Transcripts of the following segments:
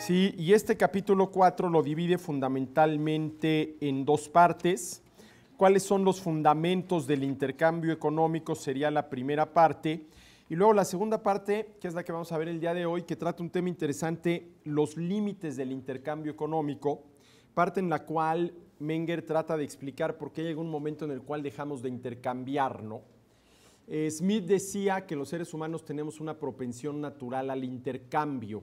Sí, y este capítulo 4 lo divide fundamentalmente en dos partes. ¿Cuáles son los fundamentos del intercambio económico? Sería la primera parte. Y luego la segunda parte, que es la que vamos a ver el día de hoy, que trata un tema interesante, los límites del intercambio económico, parte en la cual Menger trata de explicar por qué llega un momento en el cual dejamos de intercambiar, ¿no? Eh, Smith decía que los seres humanos tenemos una propensión natural al intercambio.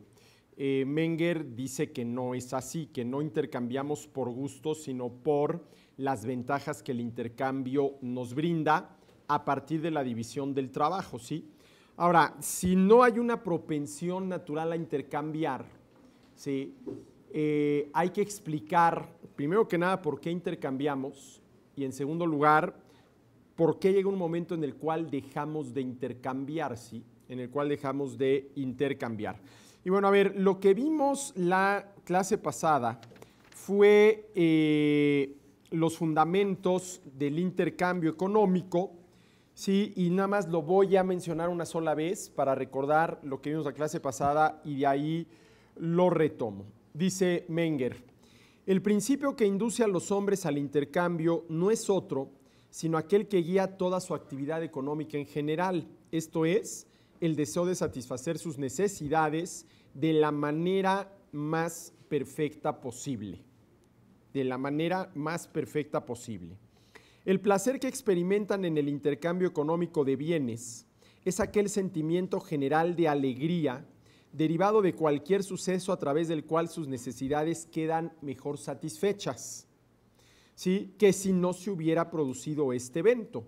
Eh, Menger dice que no es así, que no intercambiamos por gusto, sino por las ventajas que el intercambio nos brinda a partir de la división del trabajo, ¿sí? Ahora, si no hay una propensión natural a intercambiar, eh, hay que explicar, primero que nada, por qué intercambiamos y en segundo lugar, por qué llega un momento en el cual dejamos de intercambiar, En el cual dejamos de intercambiar. Y bueno, a ver, lo que vimos la clase pasada fue eh, los fundamentos del intercambio económico, ¿sí? Y nada más lo voy a mencionar una sola vez para recordar lo que vimos la clase pasada y de ahí lo retomo. Dice Menger, el principio que induce a los hombres al intercambio no es otro, sino aquel que guía toda su actividad económica en general, esto es, el deseo de satisfacer sus necesidades de la manera más perfecta posible. De la manera más perfecta posible. El placer que experimentan en el intercambio económico de bienes es aquel sentimiento general de alegría derivado de cualquier suceso a través del cual sus necesidades quedan mejor satisfechas, ¿sí? que si no se hubiera producido este evento.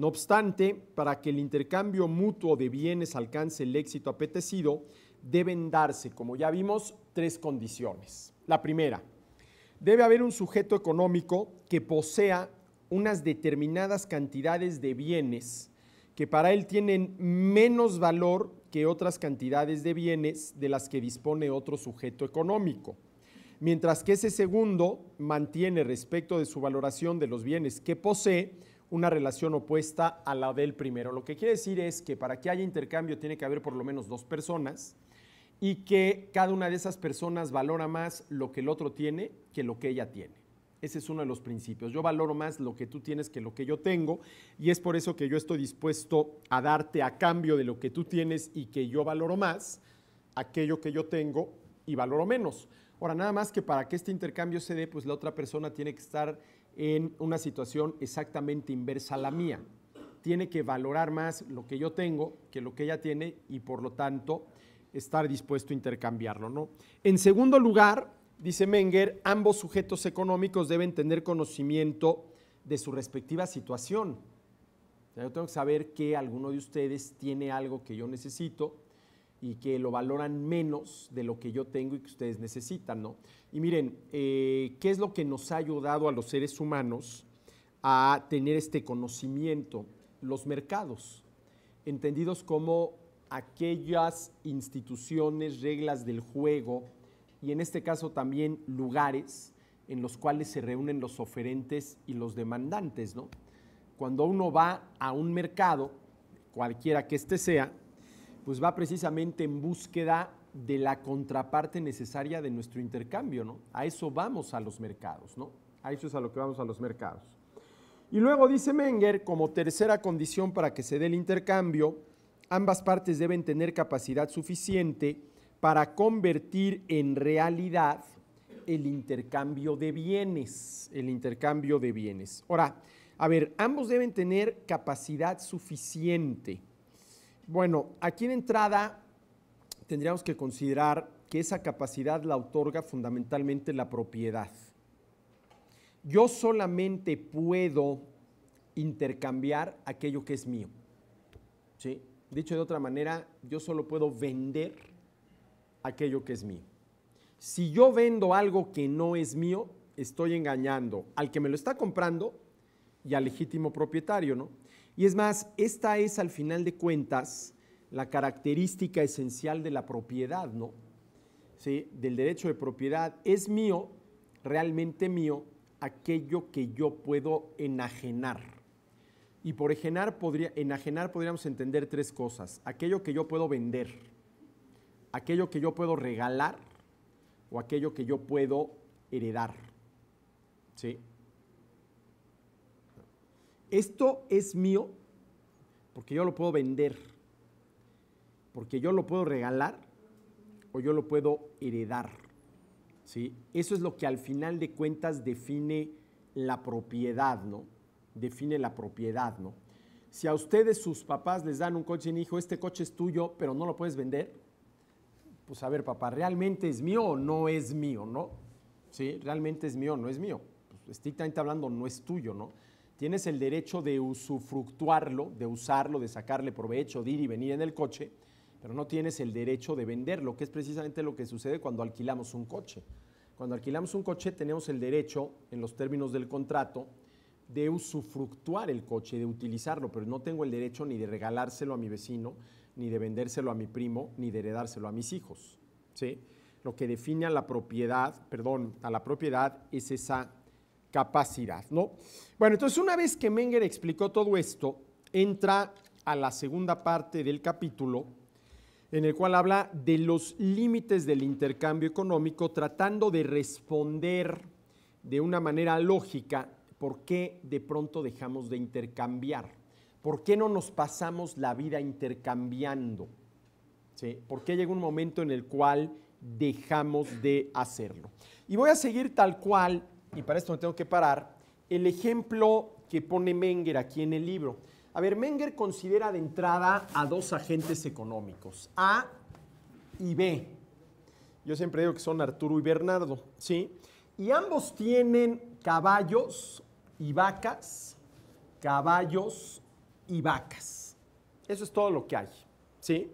No obstante, para que el intercambio mutuo de bienes alcance el éxito apetecido, deben darse, como ya vimos, tres condiciones. La primera, debe haber un sujeto económico que posea unas determinadas cantidades de bienes que para él tienen menos valor que otras cantidades de bienes de las que dispone otro sujeto económico. Mientras que ese segundo mantiene respecto de su valoración de los bienes que posee, una relación opuesta a la del primero. Lo que quiere decir es que para que haya intercambio tiene que haber por lo menos dos personas y que cada una de esas personas valora más lo que el otro tiene que lo que ella tiene. Ese es uno de los principios. Yo valoro más lo que tú tienes que lo que yo tengo y es por eso que yo estoy dispuesto a darte a cambio de lo que tú tienes y que yo valoro más aquello que yo tengo y valoro menos. Ahora, nada más que para que este intercambio se dé, pues la otra persona tiene que estar en una situación exactamente inversa a la mía. Tiene que valorar más lo que yo tengo que lo que ella tiene y por lo tanto estar dispuesto a intercambiarlo. En segundo lugar, dice Menger, ambos sujetos económicos deben tener conocimiento de su respectiva situación. yo tengo que saber que alguno de ustedes tiene algo que yo necesito y que lo valoran menos de lo que yo tengo y que ustedes necesitan, ¿no? Y miren, eh, ¿qué es lo que nos ha ayudado a los seres humanos a tener este conocimiento? Los mercados, entendidos como aquellas instituciones, reglas del juego y en este caso también lugares en los cuales se reúnen los oferentes y los demandantes, ¿no? Cuando uno va a un mercado, cualquiera que éste sea, pues va precisamente en búsqueda de la contraparte necesaria de nuestro intercambio, ¿no? A eso vamos a los mercados, ¿no? A eso es a lo que vamos a los mercados. Y luego dice Menger, como tercera condición para que se dé el intercambio, ambas partes deben tener capacidad suficiente para convertir en realidad el intercambio de bienes, el intercambio de bienes. Ahora, a ver, ambos deben tener capacidad suficiente. Bueno, aquí en entrada tendríamos que considerar que esa capacidad la otorga fundamentalmente la propiedad. Yo solamente puedo intercambiar aquello que es mío. ¿sí? Dicho de otra manera, yo solo puedo vender aquello que es mío. Si yo vendo algo que no es mío, estoy engañando al que me lo está comprando y al legítimo propietario, ¿no? Y es más, esta es al final de cuentas la característica esencial de la propiedad, ¿no? ¿Sí? Del derecho de propiedad. Es mío, realmente mío, aquello que yo puedo enajenar. Y por enajenar, podría, enajenar podríamos entender tres cosas. Aquello que yo puedo vender, aquello que yo puedo regalar o aquello que yo puedo heredar. ¿Sí? esto es mío porque yo lo puedo vender, porque yo lo puedo regalar o yo lo puedo heredar. ¿sí? Eso es lo que al final de cuentas define la propiedad, ¿no? Define la propiedad, ¿no? Si a ustedes sus papás les dan un coche y hijo, este coche es tuyo, pero no lo puedes vender, pues a ver, papá, ¿realmente es mío o no es mío, no? Sí, realmente es mío, o no es mío. Pues, estrictamente hablando, no es tuyo, ¿no? tienes el derecho de usufructuarlo, de usarlo, de sacarle provecho, de ir y venir en el coche, pero no tienes el derecho de venderlo, que es precisamente lo que sucede cuando alquilamos un coche. Cuando alquilamos un coche tenemos el derecho, en los términos del contrato, de usufructuar el coche, de utilizarlo, pero no tengo el derecho ni de regalárselo a mi vecino, ni de vendérselo a mi primo, ni de heredárselo a mis hijos. ¿sí? Lo que define a la propiedad, perdón, a la propiedad es esa capacidad, ¿no? Bueno, entonces una vez que Menger explicó todo esto, entra a la segunda parte del capítulo, en el cual habla de los límites del intercambio económico, tratando de responder de una manera lógica por qué de pronto dejamos de intercambiar, por qué no nos pasamos la vida intercambiando, ¿Sí? por qué llega un momento en el cual dejamos de hacerlo. Y voy a seguir tal cual y para esto me tengo que parar, el ejemplo que pone Menger aquí en el libro. A ver, Menger considera de entrada a dos agentes económicos, A y B. Yo siempre digo que son Arturo y Bernardo, ¿sí? Y ambos tienen caballos y vacas, caballos y vacas. Eso es todo lo que hay, ¿sí?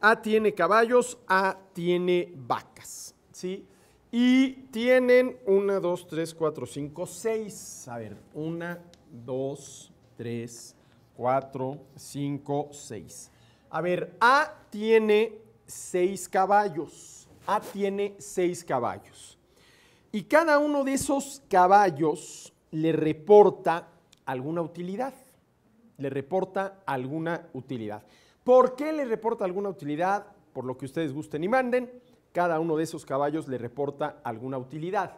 A tiene caballos, A tiene vacas, ¿sí? Y tienen una, dos, tres, cuatro, cinco, seis. A ver, una, dos, tres, cuatro, cinco, seis. A ver, A tiene seis caballos. A tiene seis caballos. Y cada uno de esos caballos le reporta alguna utilidad. Le reporta alguna utilidad. ¿Por qué le reporta alguna utilidad? Por lo que ustedes gusten y manden cada uno de esos caballos le reporta alguna utilidad.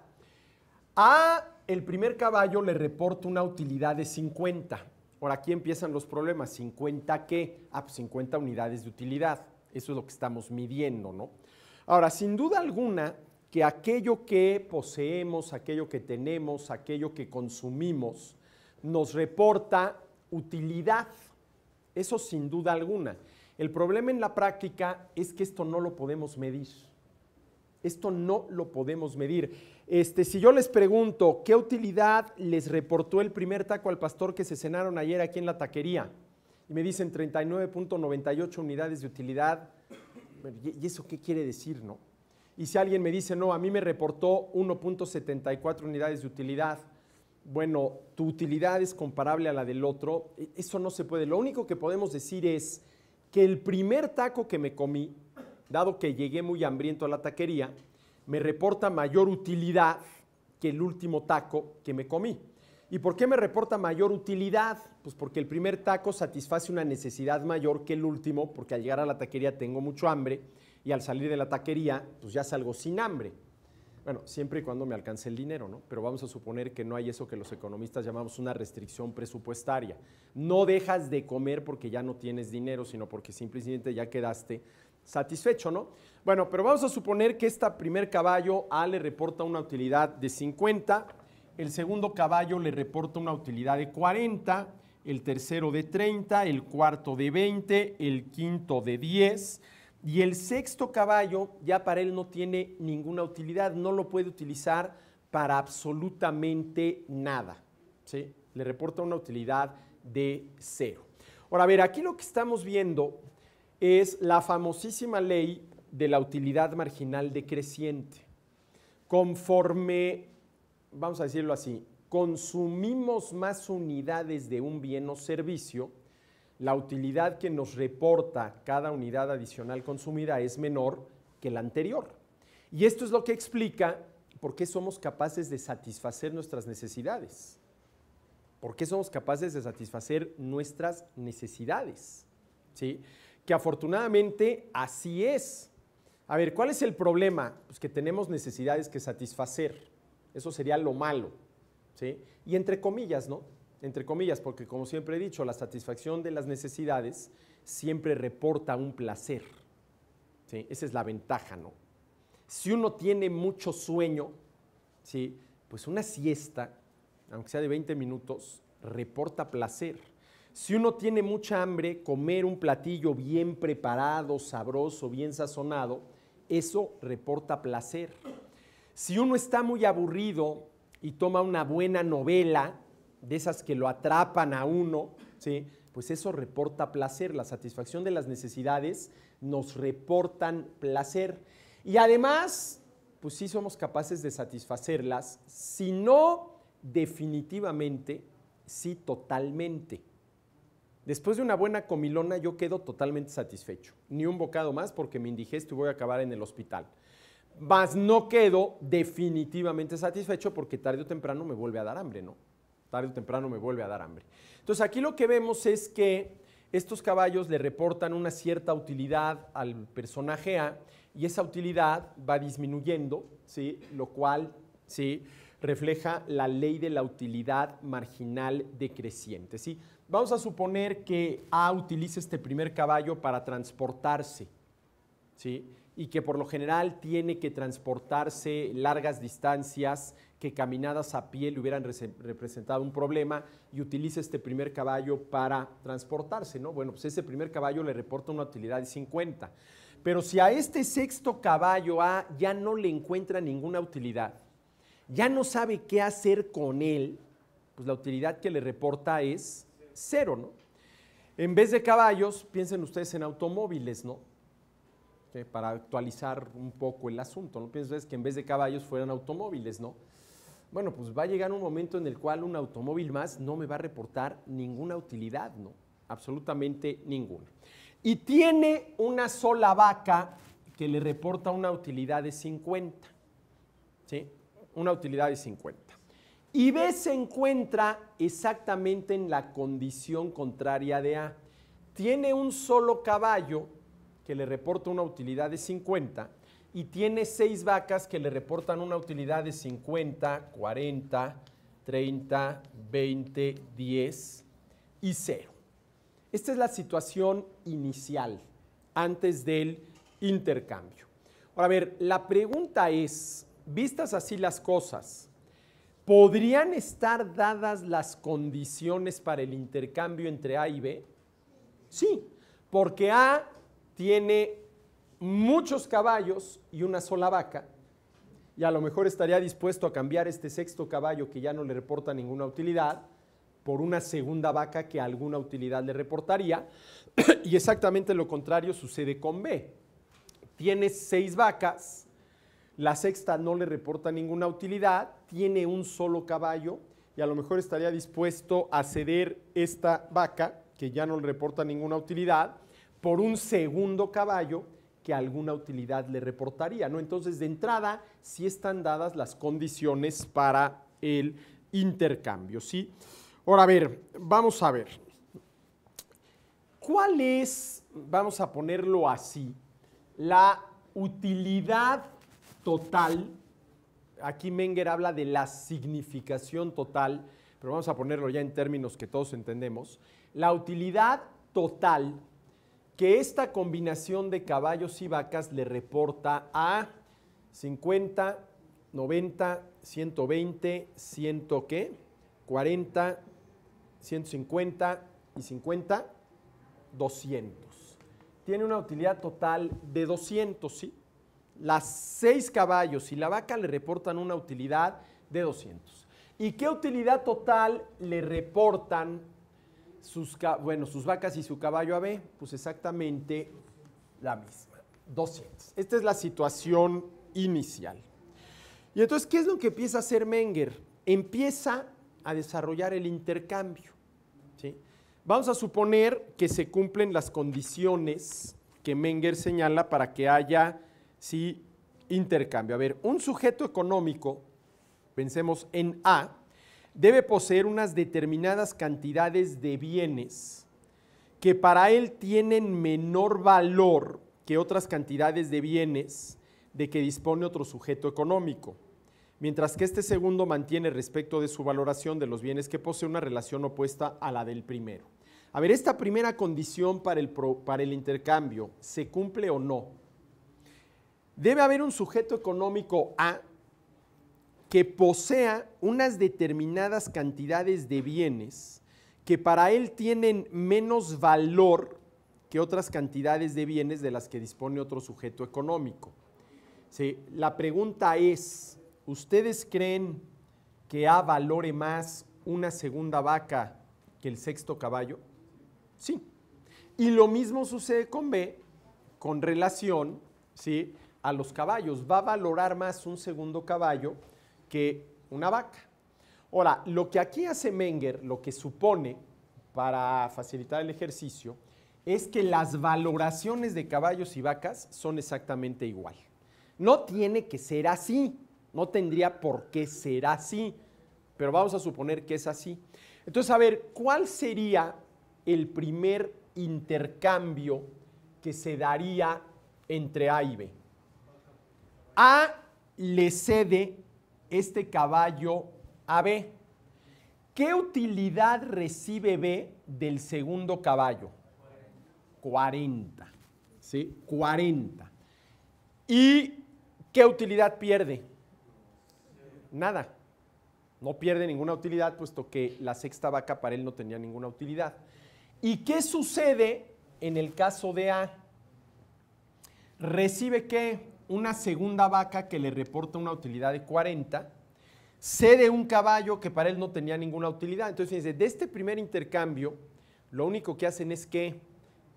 A el primer caballo le reporta una utilidad de 50. Ahora aquí empiezan los problemas. ¿50 qué? Ah, pues 50 unidades de utilidad. Eso es lo que estamos midiendo, ¿no? Ahora, sin duda alguna que aquello que poseemos, aquello que tenemos, aquello que consumimos, nos reporta utilidad. Eso sin duda alguna. El problema en la práctica es que esto no lo podemos medir. Esto no lo podemos medir. Este, si yo les pregunto, ¿qué utilidad les reportó el primer taco al pastor que se cenaron ayer aquí en la taquería? Y me dicen 39.98 unidades de utilidad. ¿Y eso qué quiere decir, no? Y si alguien me dice, no, a mí me reportó 1.74 unidades de utilidad. Bueno, tu utilidad es comparable a la del otro. E, eso no se puede. Lo único que podemos decir es que el primer taco que me comí dado que llegué muy hambriento a la taquería, me reporta mayor utilidad que el último taco que me comí. ¿Y por qué me reporta mayor utilidad? Pues porque el primer taco satisface una necesidad mayor que el último, porque al llegar a la taquería tengo mucho hambre y al salir de la taquería, pues ya salgo sin hambre. Bueno, siempre y cuando me alcance el dinero, ¿no? Pero vamos a suponer que no hay eso que los economistas llamamos una restricción presupuestaria. No dejas de comer porque ya no tienes dinero, sino porque simplemente ya quedaste satisfecho, ¿no? Bueno, pero vamos a suponer que este primer caballo A le reporta una utilidad de 50, el segundo caballo le reporta una utilidad de 40, el tercero de 30, el cuarto de 20, el quinto de 10 y el sexto caballo ya para él no tiene ninguna utilidad, no lo puede utilizar para absolutamente nada. ¿sí? Le reporta una utilidad de cero. Ahora, a ver, aquí lo que estamos viendo es la famosísima ley de la utilidad marginal decreciente. Conforme, vamos a decirlo así, consumimos más unidades de un bien o servicio, la utilidad que nos reporta cada unidad adicional consumida es menor que la anterior. Y esto es lo que explica por qué somos capaces de satisfacer nuestras necesidades. ¿Por qué somos capaces de satisfacer nuestras necesidades? ¿Sí? que afortunadamente así es. A ver, ¿cuál es el problema? Pues que tenemos necesidades que satisfacer. Eso sería lo malo. ¿sí? Y entre comillas, ¿no? Entre comillas, porque como siempre he dicho, la satisfacción de las necesidades siempre reporta un placer. Esa es la ventaja, ¿no? Si uno tiene mucho sueño, ¿sí? pues una siesta, aunque sea de 20 minutos, reporta placer. Si uno tiene mucha hambre, comer un platillo bien preparado, sabroso, bien sazonado, eso reporta placer. Si uno está muy aburrido y toma una buena novela, de esas que lo atrapan a uno, pues eso reporta placer. La satisfacción de las necesidades nos reportan placer. Y además, pues sí somos capaces de satisfacerlas, si no definitivamente, sí totalmente. Después de una buena comilona yo quedo totalmente satisfecho. Ni un bocado más porque me indigesto y voy a acabar en el hospital. Más no quedo definitivamente satisfecho porque tarde o temprano me vuelve a dar hambre, ¿no? Tarde o temprano me vuelve a dar hambre. Entonces aquí lo que vemos es que estos caballos le reportan una cierta utilidad al personaje A y esa utilidad va disminuyendo, ¿sí? Lo cual, ¿sí? Refleja la ley de la utilidad marginal decreciente, ¿sí? Vamos a suponer que A utiliza este primer caballo para transportarse, ¿sí? Y que por lo general tiene que transportarse largas distancias que caminadas a pie le hubieran representado un problema y utiliza este primer caballo para transportarse, ¿no? Bueno, pues ese primer caballo le reporta una utilidad de 50. Pero si a este sexto caballo A ya no le encuentra ninguna utilidad, ya no sabe qué hacer con él, pues la utilidad que le reporta es cero, ¿no? En vez de caballos, piensen ustedes en automóviles, ¿no? Para actualizar un poco el asunto, ¿no? Piensen ustedes que en vez de caballos fueran automóviles, ¿no? Bueno, pues va a llegar un momento en el cual un automóvil más no me va a reportar ninguna utilidad, ¿no? Absolutamente ninguna. Y tiene una sola vaca que le reporta una utilidad de 50, ¿sí? Una utilidad de 50. Y B se encuentra exactamente en la condición contraria de A. Tiene un solo caballo que le reporta una utilidad de 50 y tiene seis vacas que le reportan una utilidad de 50, 40, 30, 20, 10 y 0. Esta es la situación inicial, antes del intercambio. Ahora, a ver, la pregunta es, vistas así las cosas, ¿podrían estar dadas las condiciones para el intercambio entre A y B? Sí, porque A tiene muchos caballos y una sola vaca, y a lo mejor estaría dispuesto a cambiar este sexto caballo que ya no le reporta ninguna utilidad por una segunda vaca que alguna utilidad le reportaría, y exactamente lo contrario sucede con B. Tiene seis vacas, la sexta no le reporta ninguna utilidad, tiene un solo caballo y a lo mejor estaría dispuesto a ceder esta vaca, que ya no le reporta ninguna utilidad, por un segundo caballo que alguna utilidad le reportaría. ¿no? Entonces, de entrada, sí están dadas las condiciones para el intercambio. ¿sí? Ahora, a ver, vamos a ver. ¿Cuál es, vamos a ponerlo así, la utilidad total, aquí Menger habla de la significación total, pero vamos a ponerlo ya en términos que todos entendemos, la utilidad total que esta combinación de caballos y vacas le reporta a 50, 90, 120, 100, ¿qué? 40, 150 y 50, 200. Tiene una utilidad total de 200, ¿sí? las seis caballos y la vaca le reportan una utilidad de 200. ¿Y qué utilidad total le reportan sus, bueno, sus vacas y su caballo a B? Pues exactamente la misma, 200. Esta es la situación inicial. Y entonces, ¿qué es lo que empieza a hacer Menger? Empieza a desarrollar el intercambio. ¿sí? Vamos a suponer que se cumplen las condiciones que Menger señala para que haya Sí, intercambio. A ver, un sujeto económico, pensemos en A, debe poseer unas determinadas cantidades de bienes que para él tienen menor valor que otras cantidades de bienes de que dispone otro sujeto económico, mientras que este segundo mantiene respecto de su valoración de los bienes que posee una relación opuesta a la del primero. A ver, esta primera condición para el, para el intercambio, ¿se cumple o no? Debe haber un sujeto económico A que posea unas determinadas cantidades de bienes que para él tienen menos valor que otras cantidades de bienes de las que dispone otro sujeto económico. la pregunta es, ¿ustedes creen que A valore más una segunda vaca que el sexto caballo? Sí. Y lo mismo sucede con B con relación ¿sí? a los caballos. Va a valorar más un segundo caballo que una vaca. Ahora, lo que aquí hace Menger, lo que supone para facilitar el ejercicio, es que las valoraciones de caballos y vacas son exactamente igual. No tiene que ser así, no tendría por qué ser así, pero vamos a suponer que es así. Entonces, a ver, ¿cuál sería el primer intercambio que se daría entre A y B? A le cede este caballo a B. ¿Qué utilidad recibe B del segundo caballo? 40. ¿Sí? 40. ¿Y qué utilidad pierde? Nada. No pierde ninguna utilidad, puesto que la sexta vaca para él no tenía ninguna utilidad. ¿Y qué sucede en el caso de A? ¿Recibe qué? una segunda vaca que le reporta una utilidad de 40, cede un caballo que para él no tenía ninguna utilidad. Entonces, de este primer intercambio, lo único que hacen es que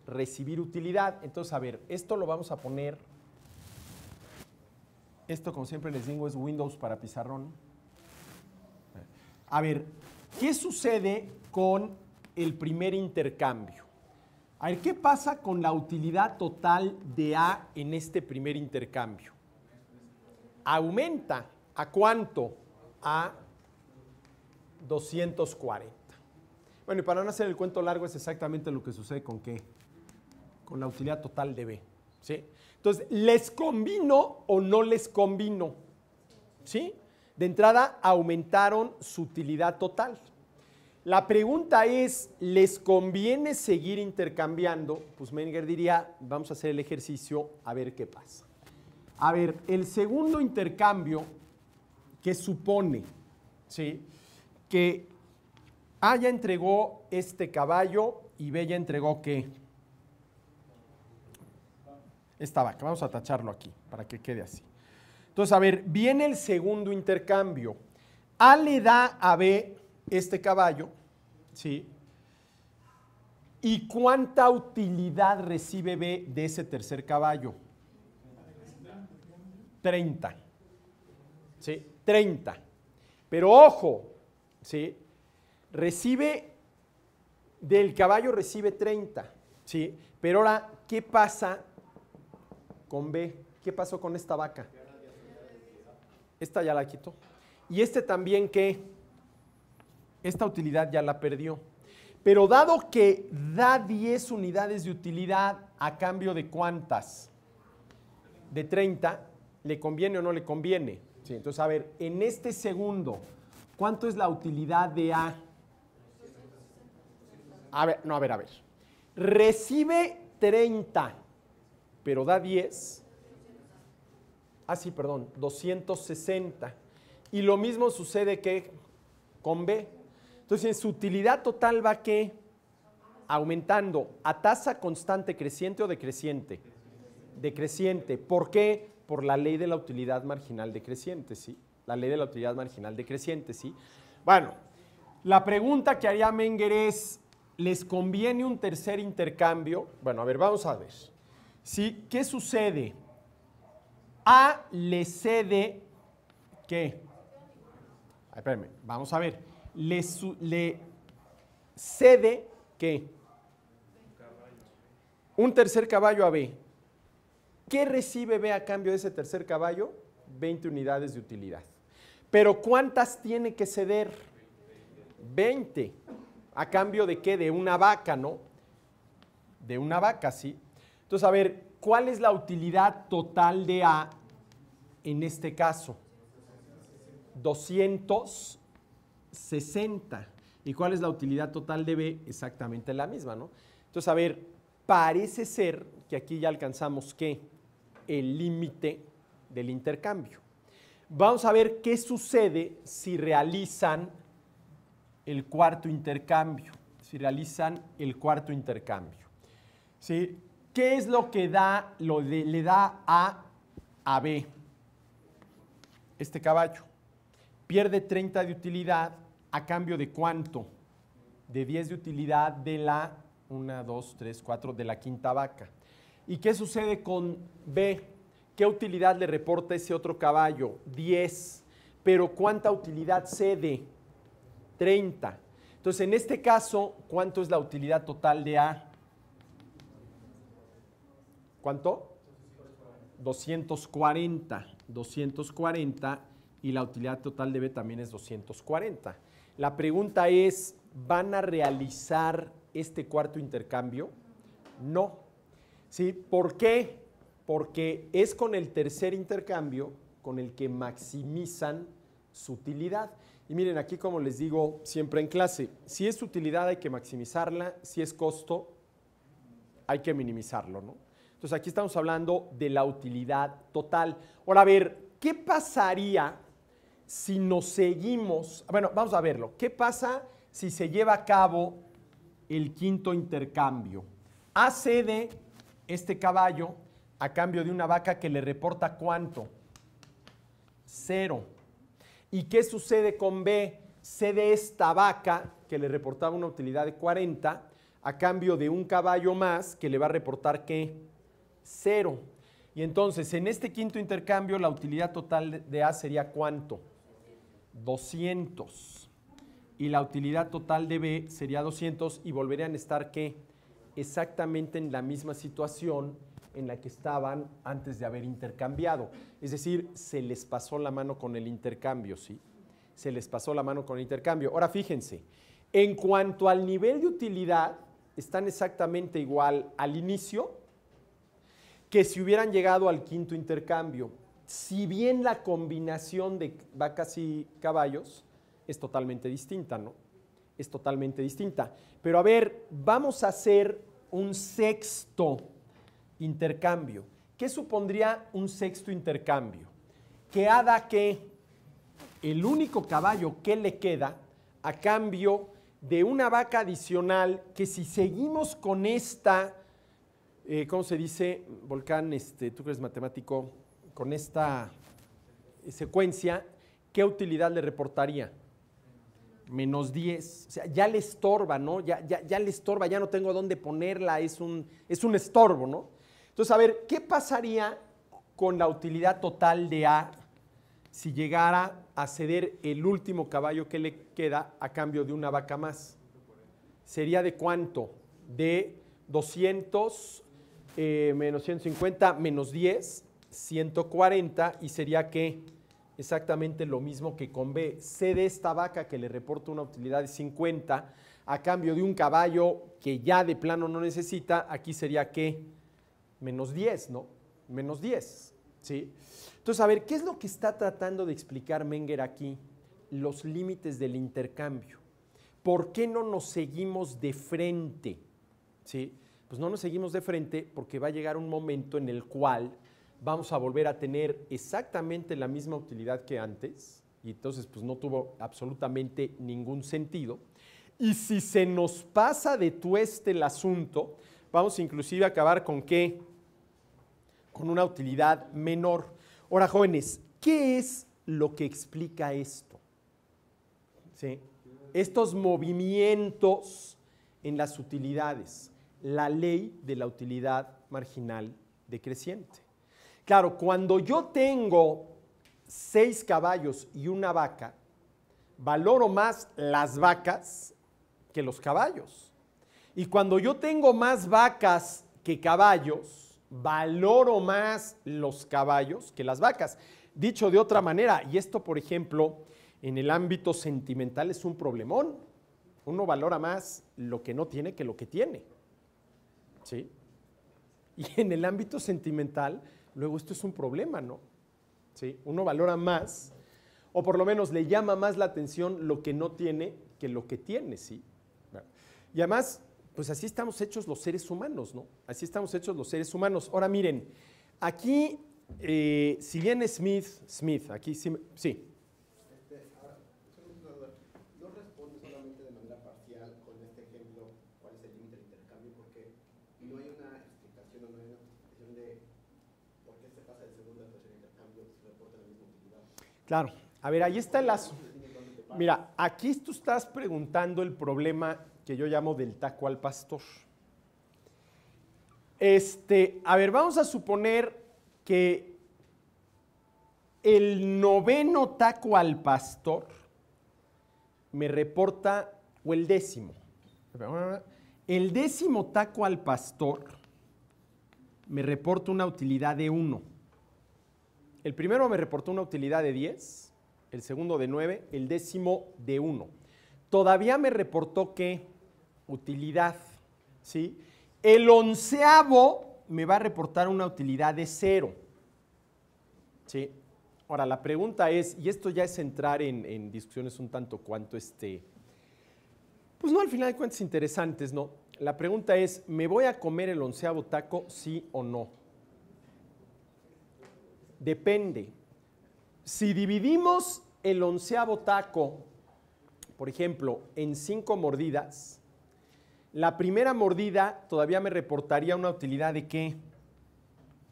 recibir utilidad. Entonces, a ver, esto lo vamos a poner, esto como siempre les digo es Windows para pizarrón. A ver, ¿qué sucede con el primer intercambio? A ver, ¿qué pasa con la utilidad total de A en este primer intercambio? Aumenta. ¿A cuánto? A 240. Bueno, y para no hacer el cuento largo, es exactamente lo que sucede con qué? Con la utilidad total de B. ¿sí? Entonces, ¿les combino o no les combino? ¿Sí? De entrada, aumentaron su utilidad total. La pregunta es, ¿les conviene seguir intercambiando? Pues Menger diría, vamos a hacer el ejercicio a ver qué pasa. A ver, el segundo intercambio que supone, ¿sí? Que A ah, ya entregó este caballo y B ya entregó qué? Esta vaca. Vamos a tacharlo aquí para que quede así. Entonces, a ver, viene el segundo intercambio. A le da a B este caballo Sí. ¿Y cuánta utilidad recibe B de ese tercer caballo? 30. ¿Sí? 30. Pero ojo, ¿sí? Recibe, del caballo recibe 30. ¿Sí? Pero ahora, ¿qué pasa con B? ¿Qué pasó con esta vaca? Esta ya la quito. ¿Y este también qué? esta utilidad ya la perdió. Pero dado que da 10 unidades de utilidad a cambio de cuántas? De 30, ¿le conviene o no le conviene? Sí, entonces, a ver, en este segundo, ¿cuánto es la utilidad de A? A ver, no, a ver, a ver. Recibe 30, pero da 10. Ah, sí, perdón, 260. Y lo mismo sucede que con B. Entonces, su utilidad total va qué? aumentando a tasa constante creciente o decreciente. Decreciente. ¿Por qué? Por la ley de la utilidad marginal decreciente, ¿sí? La ley de la utilidad marginal decreciente, ¿sí? Bueno, la pregunta que haría Menger es, ¿les conviene un tercer intercambio? Bueno, a ver, vamos a ver. ¿Sí? ¿Qué sucede? A le cede, ¿qué? Ay, vamos a ver le, cede ¿qué? Un tercer caballo a B. ¿Qué recibe B a cambio de ese tercer caballo? 20 unidades de utilidad. Pero ¿cuántas tiene que ceder? 20. ¿A cambio de qué? De una vaca, ¿no? De una vaca, sí. Entonces, a ver, ¿cuál es la utilidad total de A en este caso? 200 60. ¿Y cuál es la utilidad total de B? Exactamente la misma, ¿no? Entonces, a ver, parece ser que aquí ya alcanzamos que el límite del intercambio. Vamos a ver qué sucede si realizan el cuarto intercambio, si realizan el cuarto intercambio. ¿Qué es lo que da, lo le da a, a B? Este caballo. Pierde 30 de utilidad ¿A cambio de cuánto? De 10 de utilidad de la 1, 2, 3, 4, de la quinta vaca. ¿Y qué sucede con B? ¿Qué utilidad le reporta ese otro caballo? 10. Pero ¿cuánta utilidad cede? 30. Entonces, en este caso, ¿cuánto es la utilidad total de A? ¿Cuánto? 240. 240 y la utilidad total de B también es 240. La pregunta es, ¿van a realizar este cuarto intercambio? No. ¿Sí? ¿Por qué? Porque es con el tercer intercambio con el que maximizan su utilidad. Y miren, aquí como les digo siempre en clase, si es utilidad hay que maximizarla, si es costo hay que minimizarlo, ¿no? Entonces aquí estamos hablando de la utilidad total. Ahora, a ver, ¿qué pasaría si nos seguimos, bueno, vamos a verlo, ¿qué pasa si se lleva a cabo el quinto intercambio? A cede este caballo a cambio de una vaca que le reporta cuánto? Cero. ¿Y qué sucede con B? Cede esta vaca que le reportaba una utilidad de 40 a cambio de un caballo más que le va a reportar qué? Cero. Y entonces, en este quinto intercambio, la utilidad total de A sería cuánto? 200. Y la utilidad total de B sería 200 y volverían a estar ¿qué? Exactamente en la misma situación en la que estaban antes de haber intercambiado. Es decir, se les pasó la mano con el intercambio, ¿sí? Se les pasó la mano con el intercambio. Ahora fíjense, en cuanto al nivel de utilidad, están exactamente igual al inicio que si hubieran llegado al quinto intercambio si bien la combinación de vacas y caballos es totalmente distinta, ¿no? Es totalmente distinta. Pero a ver, vamos a hacer un sexto intercambio. ¿Qué supondría un sexto intercambio? Que haga que el único caballo que le queda a cambio de una vaca adicional que si seguimos con esta, eh, ¿cómo se dice, Volcán? Este, ¿Tú crees matemático? con esta secuencia, ¿qué utilidad le reportaría? Menos 10. O sea, ya le estorba, ¿no? Ya, ya, le estorba, ya no tengo dónde ponerla, es un, es un estorbo, ¿no? Entonces, a ver, ¿qué pasaría con la utilidad total de A si llegara a ceder el último caballo que le queda a cambio de una vaca más? ¿Sería de cuánto? De 200 eh, menos 150 menos 10 140 y sería que exactamente lo mismo que con B. Cede esta vaca que le reporta una utilidad de 50 a cambio de un caballo que ya de plano no necesita, aquí sería que menos 10, ¿no? Menos 10, ¿sí? Entonces, a ver, ¿qué es lo que está tratando de explicar Menger aquí? Los límites del intercambio. ¿Por qué no nos seguimos de frente? ¿Sí? Pues no nos seguimos de frente porque va a llegar un momento en el cual vamos a volver a tener exactamente la misma utilidad que antes, y entonces pues no tuvo absolutamente ningún sentido. Y si se nos pasa de tueste el asunto, vamos inclusive a acabar con qué? Con una utilidad menor. Ahora, jóvenes, ¿qué es lo que explica esto? Estos movimientos en las utilidades, la ley de la utilidad marginal decreciente. Claro, cuando yo tengo seis caballos y una vaca, valoro más las vacas que los caballos. Y cuando yo tengo más vacas que caballos, valoro más los caballos que las vacas. Dicho de otra manera, y esto por ejemplo en el ámbito sentimental es un problemón. Uno valora más lo que no tiene que lo que tiene. ¿Sí? Y en el ámbito sentimental Luego esto es un problema, ¿no? ¿Sí? Uno valora más, o por lo menos le llama más la atención lo que no tiene que lo que tiene, ¿sí? Y además, pues así estamos hechos los seres humanos, ¿no? Así estamos hechos los seres humanos. Ahora miren, aquí, eh, si bien Smith, Smith, aquí sí, sí Claro. A ver, ahí está el lazo. Mira, aquí tú estás preguntando el problema que yo llamo del taco al pastor. Este, a ver, vamos a suponer que el noveno taco al pastor me reporta, o el décimo, el décimo taco al pastor me reporta una utilidad de uno. El primero me reportó una utilidad de 10, el segundo de 9, el décimo de 1. Todavía me reportó que utilidad, ¿sí? El onceavo me va a reportar una utilidad de 0. ¿Sí? Ahora, la pregunta es, y esto ya es entrar en, en discusiones un tanto cuanto este, pues no, al final de cuentas interesantes, ¿no? La pregunta es, ¿me voy a comer el onceavo taco, sí o no? Depende. Si dividimos el onceavo taco, por ejemplo, en cinco mordidas, la primera mordida todavía me reportaría una utilidad de qué?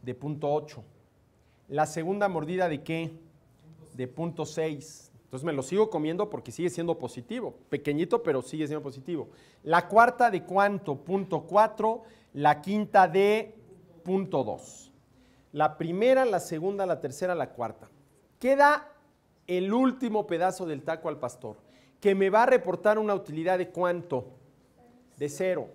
De punto 8. La segunda mordida de qué? De punto 6. Entonces me lo sigo comiendo porque sigue siendo positivo. Pequeñito, pero sigue siendo positivo. La cuarta de cuánto? Punto 4. La quinta de punto 2 la primera, la segunda, la tercera, la cuarta. Queda el último pedazo del taco al pastor, que me va a reportar una utilidad de cuánto? De cero.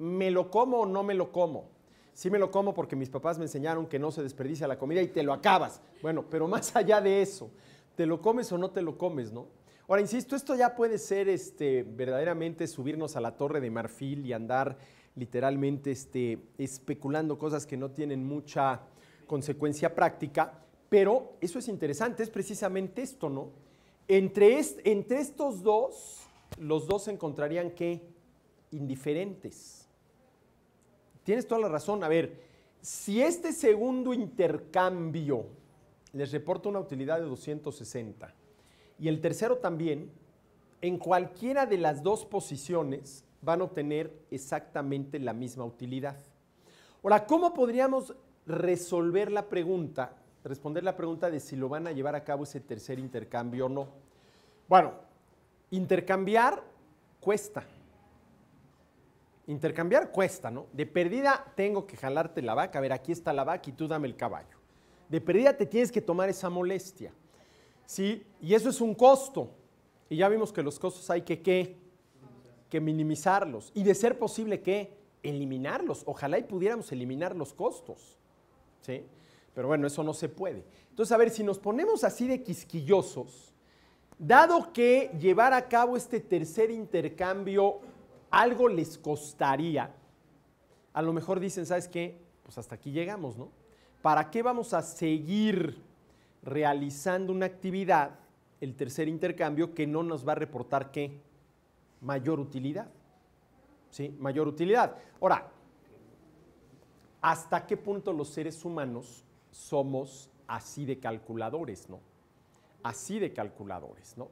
¿Me lo como o no me lo como? Sí me lo como porque mis papás me enseñaron que no se desperdicia la comida y te lo acabas. Bueno, pero más allá de eso, ¿te lo comes o no te lo comes, no? Ahora, insisto, esto ya puede ser este, verdaderamente subirnos a la torre de marfil y andar literalmente este, especulando cosas que no tienen mucha consecuencia práctica, pero eso es interesante, es precisamente esto, ¿no? Entre, entre estos dos, los dos se encontrarían que indiferentes. Tienes toda la razón. A ver, si este segundo intercambio les reporta una utilidad de 260 y el tercero también, en cualquiera de las dos posiciones van a obtener exactamente la misma utilidad. Ahora, ¿cómo podríamos resolver la pregunta, responder la pregunta de si lo van a llevar a cabo ese tercer intercambio o no. Bueno, intercambiar cuesta. Intercambiar cuesta, ¿no? De perdida tengo que jalarte la vaca, a ver, aquí está la vaca y tú dame el caballo. De perdida te tienes que tomar esa molestia. ¿Sí? Y eso es un costo. Y ya vimos que los costos hay que qué? Que minimizarlos. Y de ser posible que eliminarlos. Ojalá y pudiéramos eliminar los costos. Pero bueno, eso no se puede. Entonces, a ver, si nos ponemos así de quisquillosos, dado que llevar a cabo este tercer intercambio algo les costaría, a lo mejor dicen, ¿sabes qué? Pues hasta aquí llegamos, ¿no? ¿Para qué vamos a seguir realizando una actividad, el tercer intercambio, que no nos va a reportar qué? Mayor utilidad. ¿Sí? Mayor utilidad. Ahora, hasta qué punto los seres humanos somos así de calculadores, ¿no? Así de calculadores, ¿no?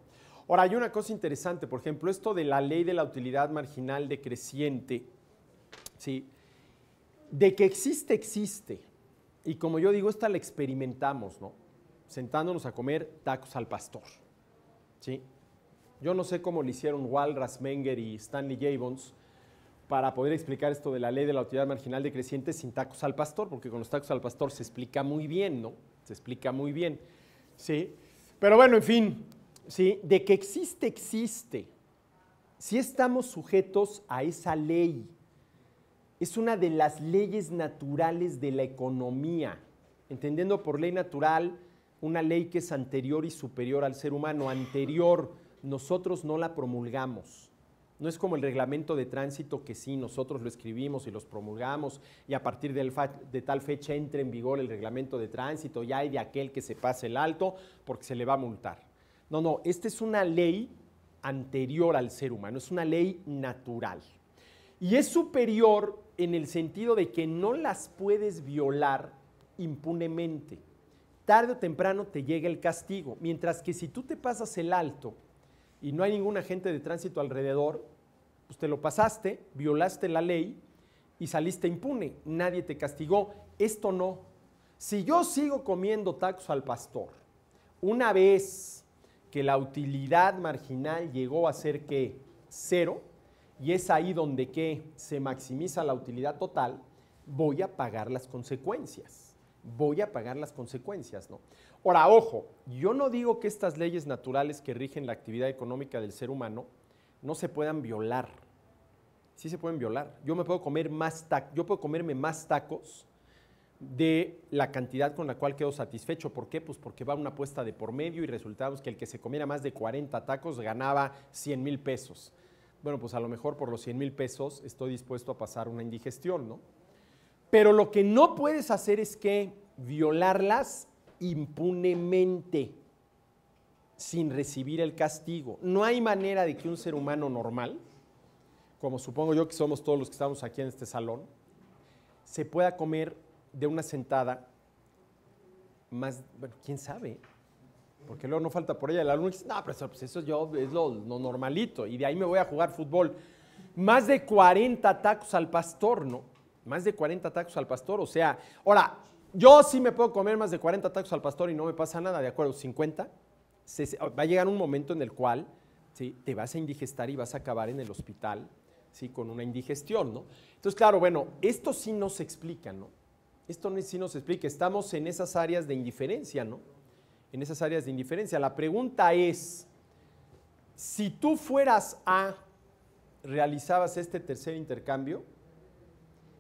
Ahora, hay una cosa interesante, por ejemplo, esto de la ley de la utilidad marginal decreciente, ¿sí? De que existe, existe. Y como yo digo, esta la experimentamos, ¿no? Sentándonos a comer tacos al pastor, ¿sí? Yo no sé cómo le hicieron Walras Menger y Stanley Jabons para poder explicar esto de la ley de la utilidad marginal decreciente sin tacos al pastor, porque con los tacos al pastor se explica muy bien, ¿no? Se explica muy bien, ¿sí? Pero bueno, en fin, ¿sí? De que existe, existe. Si estamos sujetos a esa ley, es una de las leyes naturales de la economía, entendiendo por ley natural una ley que es anterior y superior al ser humano, anterior, nosotros no la promulgamos. No es como el reglamento de tránsito que sí, nosotros lo escribimos y los promulgamos y a partir de tal fecha entra en vigor el reglamento de tránsito, ya hay de aquel que se pase el alto porque se le va a multar. No, no, esta es una ley anterior al ser humano, es una ley natural. Y es superior en el sentido de que no las puedes violar impunemente. Tarde o temprano te llega el castigo, mientras que si tú te pasas el alto, y no hay ningún agente de tránsito alrededor, pues te lo pasaste, violaste la ley y saliste impune. Nadie te castigó. Esto no. Si yo sigo comiendo tacos al pastor, una vez que la utilidad marginal llegó a ser que cero, y es ahí donde que se maximiza la utilidad total, voy a pagar las consecuencias. Voy a pagar las consecuencias, ¿no? Ahora, ojo, yo no digo que estas leyes naturales que rigen la actividad económica del ser humano no se puedan violar. Sí se pueden violar. Yo me puedo comer más yo puedo comerme más tacos de la cantidad con la cual quedo satisfecho. ¿Por qué? Pues porque va una apuesta de por medio y resultados que el que se comiera más de 40 tacos ganaba 100 mil pesos. Bueno, pues a lo mejor por los 100 mil pesos estoy dispuesto a pasar una indigestión, ¿no? Pero lo que no puedes hacer es que violarlas impunemente sin recibir el castigo. No hay manera de que un ser humano normal, como supongo yo que somos todos los que estamos aquí en este salón, se pueda comer de una sentada más, quién sabe, porque luego no falta por ella el alumno dice, no, pero pues eso yo es lo, lo, normalito, y de ahí me voy a jugar fútbol. Más de 40 tacos al pastor, ¿no? Más de 40 tacos al pastor, o sea, ahora, yo sí me puedo comer más de 40 tacos al pastor y no me pasa nada, ¿de acuerdo? 50. va a llegar un momento en el cual te vas a indigestar y vas a acabar en el hospital con una indigestión, ¿no? Entonces, claro, bueno, esto sí nos explica, ¿no? Esto sí nos explica. Estamos en esas áreas de indiferencia, ¿no? En esas áreas de indiferencia. La pregunta es, si tú fueras a, realizabas este tercer intercambio,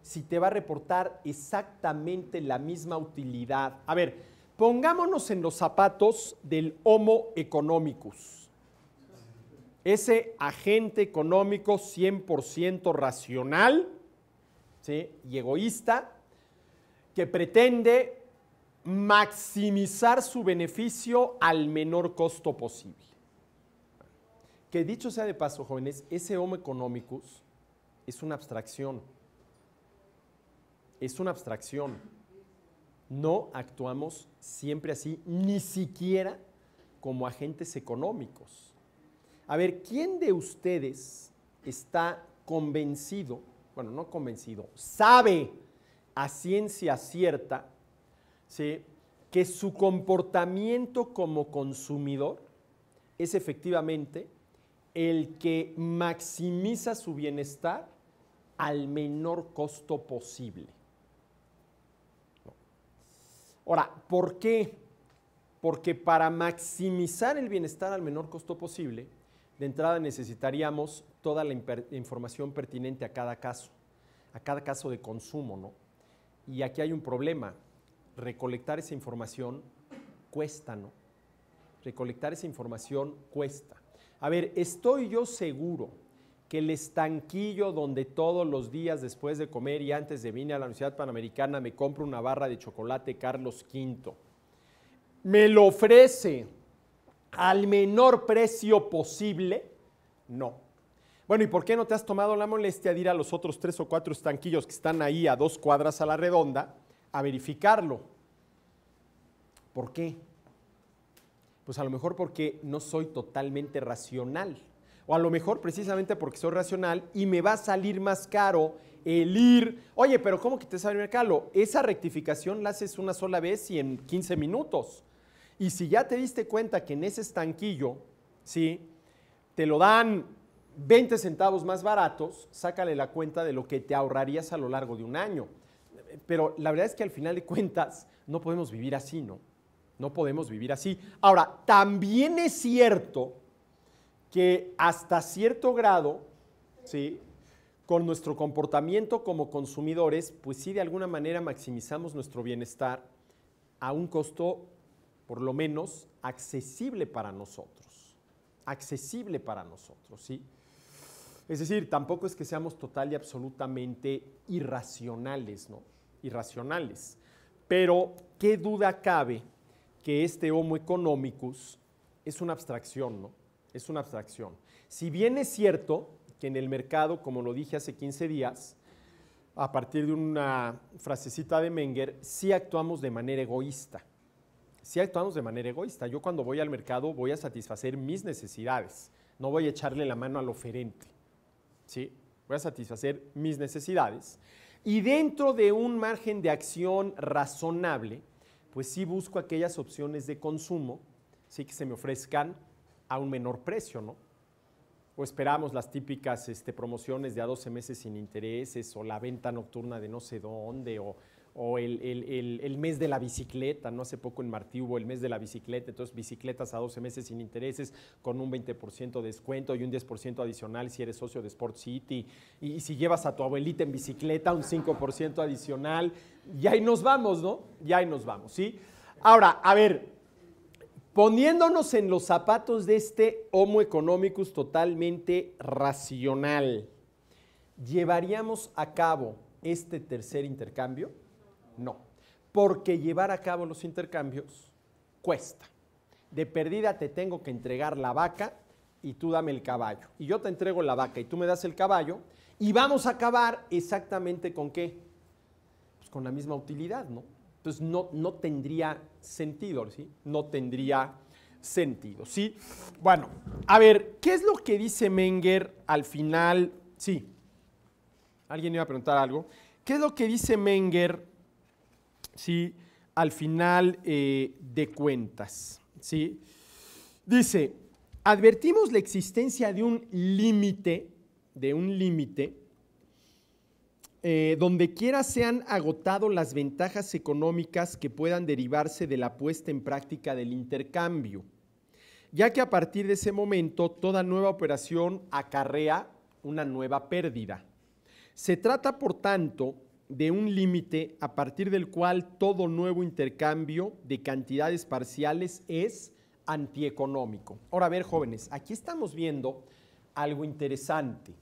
si te va a reportar exactamente la misma utilidad. A ver, pongámonos en los zapatos del Homo economicus, ese agente económico 100% racional y egoísta que pretende maximizar su beneficio al menor costo posible. Que dicho sea de paso, jóvenes, ese Homo economicus es una abstracción es una abstracción. No actuamos siempre así, ni siquiera como agentes económicos. A ver, ¿quién de ustedes está convencido, bueno, no convencido, sabe a ciencia cierta que su comportamiento como consumidor es efectivamente el que maximiza su bienestar al menor costo posible? Ahora, ¿por qué? Porque para maximizar el bienestar al menor costo posible, de entrada necesitaríamos toda la información pertinente a cada caso, a cada caso de consumo, ¿no? Y aquí hay un problema. Recolectar esa información cuesta, ¿no? Recolectar esa información cuesta. A ver, estoy yo seguro que el estanquillo donde todos los días después de comer y antes de venir a la Universidad Panamericana me compro una barra de chocolate Carlos V. Me lo ofrece al menor precio posible. No. Bueno, ¿y por qué no te has tomado la molestia de ir a los otros tres o cuatro estanquillos que están ahí a dos cuadras a la redonda a verificarlo? ¿Por qué? Pues a lo mejor porque no soy totalmente racional o a lo mejor precisamente porque soy racional y me va a salir más caro el ir. Oye, pero ¿cómo que te sale caro? Esa rectificación la haces una sola vez y en 15 minutos. Y si ya te diste cuenta que en ese estanquillo, ¿sí? Te lo dan 20 centavos más baratos, sácale la cuenta de lo que te ahorrarías a lo largo de un año. Pero la verdad es que al final de cuentas no podemos vivir así, ¿no? No podemos vivir así. Ahora, también es cierto que hasta cierto grado, ¿sí? con nuestro comportamiento como consumidores, pues sí de alguna manera maximizamos nuestro bienestar a un costo, por lo menos, accesible para nosotros. Accesible para nosotros, ¿sí? Es decir, tampoco es que seamos total y absolutamente irracionales, ¿no? Irracionales. Pero qué duda cabe que este Homo economicus es una abstracción, ¿no? es una abstracción. Si bien es cierto que en el mercado, como lo dije hace 15 días, a partir de una frasecita de Menger, sí actuamos de manera egoísta. Sí actuamos de manera egoísta. Yo cuando voy al mercado voy a satisfacer mis necesidades, no voy a echarle la mano al oferente. ¿Sí? Voy a satisfacer mis necesidades. Y dentro de un margen de acción razonable, pues sí busco aquellas opciones de consumo, sí que se me ofrezcan a un menor precio, ¿no? O esperamos las típicas este, promociones de a 12 meses sin intereses o la venta nocturna de no sé dónde o, el, mes de la bicicleta, ¿no? Hace poco en Martí hubo el mes de la bicicleta, entonces bicicletas a 12 meses sin intereses con un 20% de descuento y un 10% adicional si eres socio de Sport City. Y, y, si llevas a tu abuelita en bicicleta, un 5% adicional. Y ahí nos vamos, ¿no? Y ahí nos vamos, ¿sí? Ahora, a ver, Poniéndonos en los zapatos de este homo economicus totalmente racional, ¿llevaríamos a cabo este tercer intercambio? No, porque llevar a cabo los intercambios cuesta. De perdida te tengo que entregar la vaca y tú dame el caballo. Y yo te entrego la vaca y tú me das el caballo. Y vamos a acabar exactamente con qué? Pues con la misma utilidad, ¿no? Entonces no, no tendría sentido, ¿sí? No tendría sentido, ¿sí? Bueno, a ver, ¿qué es lo que dice Menger al final? Sí, alguien iba a preguntar algo. ¿Qué es lo que dice Menger, sí, al final eh, de cuentas, sí? Dice, advertimos la existencia de un límite, de un límite, eh, donde quiera se han agotado las ventajas económicas que puedan derivarse de la puesta en práctica del intercambio, ya que a partir de ese momento toda nueva operación acarrea una nueva pérdida. Se trata, por tanto, de un límite a partir del cual todo nuevo intercambio de cantidades parciales es antieconómico. Ahora, a ver, jóvenes, aquí estamos viendo algo interesante.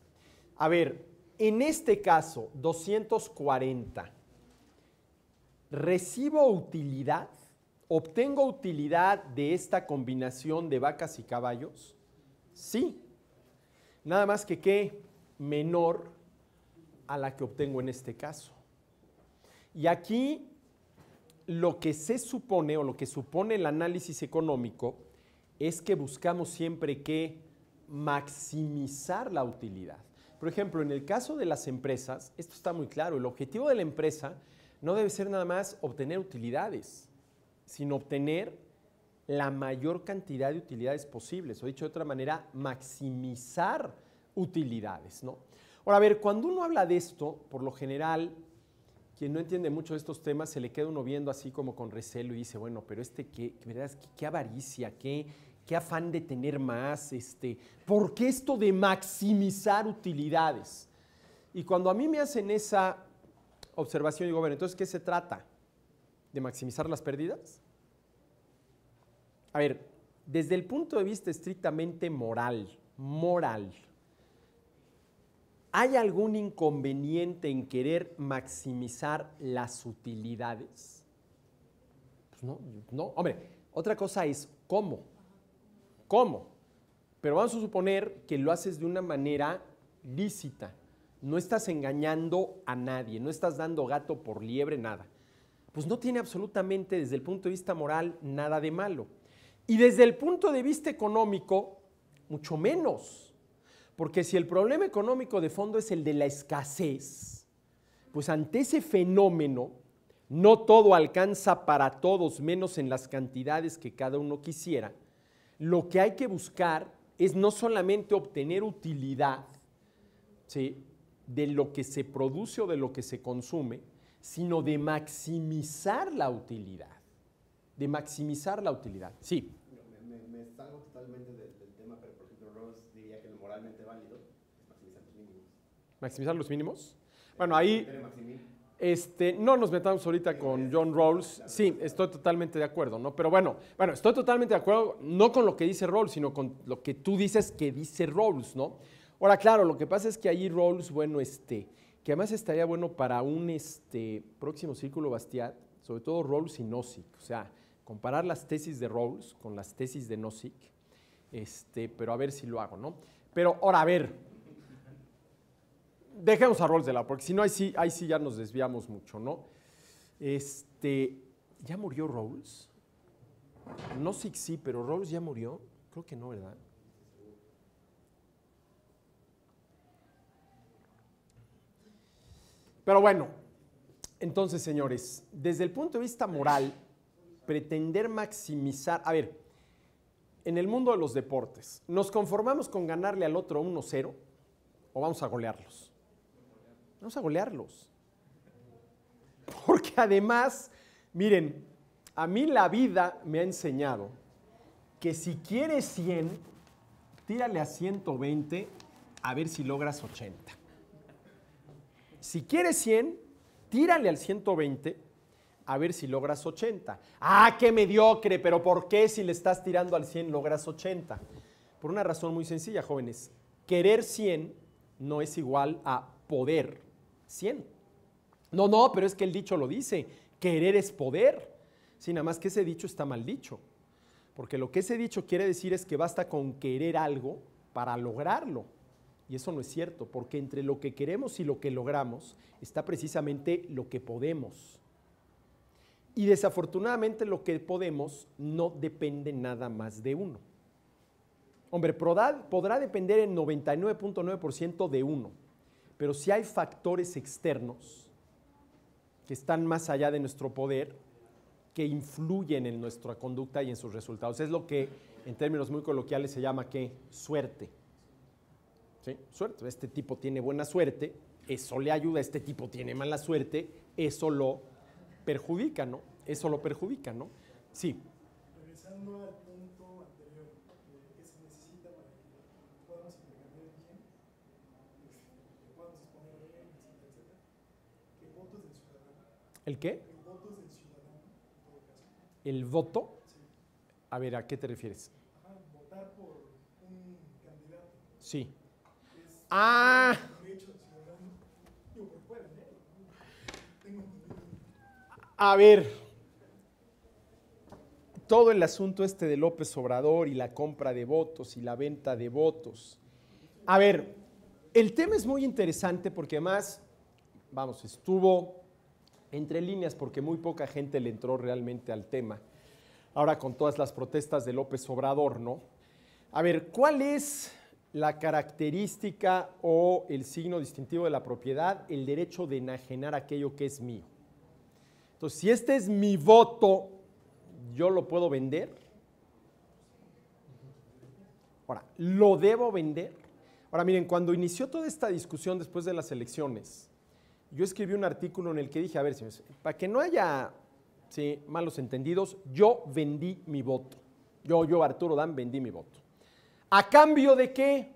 A ver, en este caso, 240, recibo utilidad, obtengo utilidad de esta combinación de vacas y caballos. Sí, nada más que que menor a la que obtengo en este caso. Y aquí lo que se supone o lo que supone el análisis económico es que buscamos siempre que maximizar la utilidad. Por ejemplo, en el caso de las empresas, esto está muy claro, el objetivo de la empresa no debe ser nada más obtener utilidades, sino obtener la mayor cantidad de utilidades posibles, o dicho de otra manera, maximizar utilidades, ¿no? Ahora, a ver, cuando uno habla de esto, por lo general, quien no entiende mucho de estos temas se le queda uno viendo así como con recelo y dice, bueno, pero este qué, qué, qué avaricia, qué, qué afán de tener más, este, ¿por qué esto de maximizar utilidades? Y cuando a mí me hacen esa observación, digo, bueno, entonces, ¿qué se trata? ¿De maximizar las pérdidas? A ver, desde el punto de vista estrictamente moral, moral, ¿hay algún inconveniente en querer maximizar las utilidades? Pues no, no, hombre, otra cosa es cómo cómo, pero vamos a suponer que lo haces de una manera lícita. No estás engañando a nadie, no estás dando gato por liebre, nada. Pues no tiene absolutamente desde el punto de vista moral nada de malo. Y desde el punto de vista económico, mucho menos. Porque si el problema económico de fondo es el de la escasez, pues ante ese fenómeno, no todo alcanza para todos, menos en las cantidades que cada uno quisiera lo que hay que buscar es no solamente obtener utilidad ¿sí? de lo que se produce o de lo que se consume, sino de maximizar la utilidad. De maximizar la utilidad. Sí. Me, me, salgo totalmente del, del, tema, pero por ejemplo, Rose diría que lo moralmente válido es maximizar los mínimos. ¿Maximizar los mínimos? Bueno, ahí... Este, no nos metamos ahorita con John Rawls. Sí, estoy totalmente de acuerdo, ¿no? Pero bueno, bueno, estoy totalmente de acuerdo, no con lo que dice Rawls, sino con lo que tú dices que dice Rawls, ¿no? Ahora, claro, lo que pasa es que ahí Rawls, bueno, este, que además estaría bueno para un este, próximo círculo Bastiat, sobre todo Rawls y Nozick, o sea, comparar las tesis de Rawls con las tesis de Nozick, este, pero a ver si lo hago, ¿no? Pero ahora, a ver, dejemos a Rolls de lado, porque si no, ahí sí, sí ya nos desviamos mucho, ¿no? Este, ¿ya murió Rolls? No sé si, sí, pero Rolls ya murió. Creo que no, ¿verdad? Pero bueno, entonces, señores, desde el punto de vista moral, pretender maximizar, a ver, en el mundo de los deportes, ¿nos conformamos con ganarle al otro 1-0 o vamos a golearlos? Vamos a golearlos. Porque además, miren, a mí la vida me ha enseñado que si quieres 100, tírale a 120 a ver si logras 80. Si quieres 100, tírale al 120 a ver si logras 80. Ah, qué mediocre, pero ¿por qué si le estás tirando al 100 logras 80? Por una razón muy sencilla, jóvenes. Querer 100 no es igual a poder 100. No, no, pero es que el dicho lo dice, querer es poder. Sí, nada más que ese dicho está mal dicho. Porque lo que ese dicho quiere decir es que basta con querer algo para lograrlo. Y eso no es cierto, porque entre lo que queremos y lo que logramos está precisamente lo que podemos. Y desafortunadamente lo que podemos no depende nada más de uno. Hombre, podrá depender en 99.9% de uno pero si hay factores externos que están más allá de nuestro poder, que influyen en nuestra conducta y en sus resultados. Es lo que en términos muy coloquiales se llama ¿qué? suerte. ¿Sí? Suerte. Este tipo tiene buena suerte, eso le ayuda, este tipo tiene mala suerte, eso lo perjudica, ¿no? Eso lo perjudica, ¿no? Sí. ¿El qué? El voto A ver, ¿a qué te refieres? votar por un candidato. Sí. ah. A ver todo el asunto este de López Obrador y la compra de votos y la venta de votos. A ver, el tema es muy interesante porque además, vamos, estuvo entre líneas porque muy poca gente le entró realmente al tema. Ahora con todas las protestas de López Obrador, ¿no? A ver, ¿cuál es la característica o el signo distintivo de la propiedad? El derecho de enajenar aquello que es mío. Entonces, si este es mi voto, ¿yo lo puedo vender? Ahora, ¿lo debo vender? Ahora, miren, cuando inició toda esta discusión después de las elecciones, yo escribí un artículo en el que dije, a ver, para que no haya malos entendidos, yo vendí mi voto. Yo, yo, Arturo Dan, vendí mi voto. ¿A cambio de qué?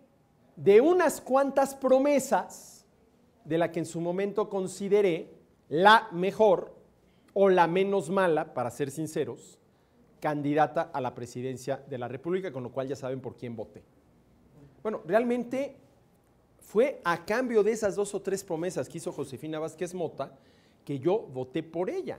De unas cuantas promesas de la que en su momento consideré la mejor o la menos mala, para ser sinceros, candidata a la presidencia de la República, con lo cual ya saben por quién voté. Bueno, realmente fue a cambio de esas dos o tres promesas que hizo Josefina Vázquez Mota que yo voté por ella.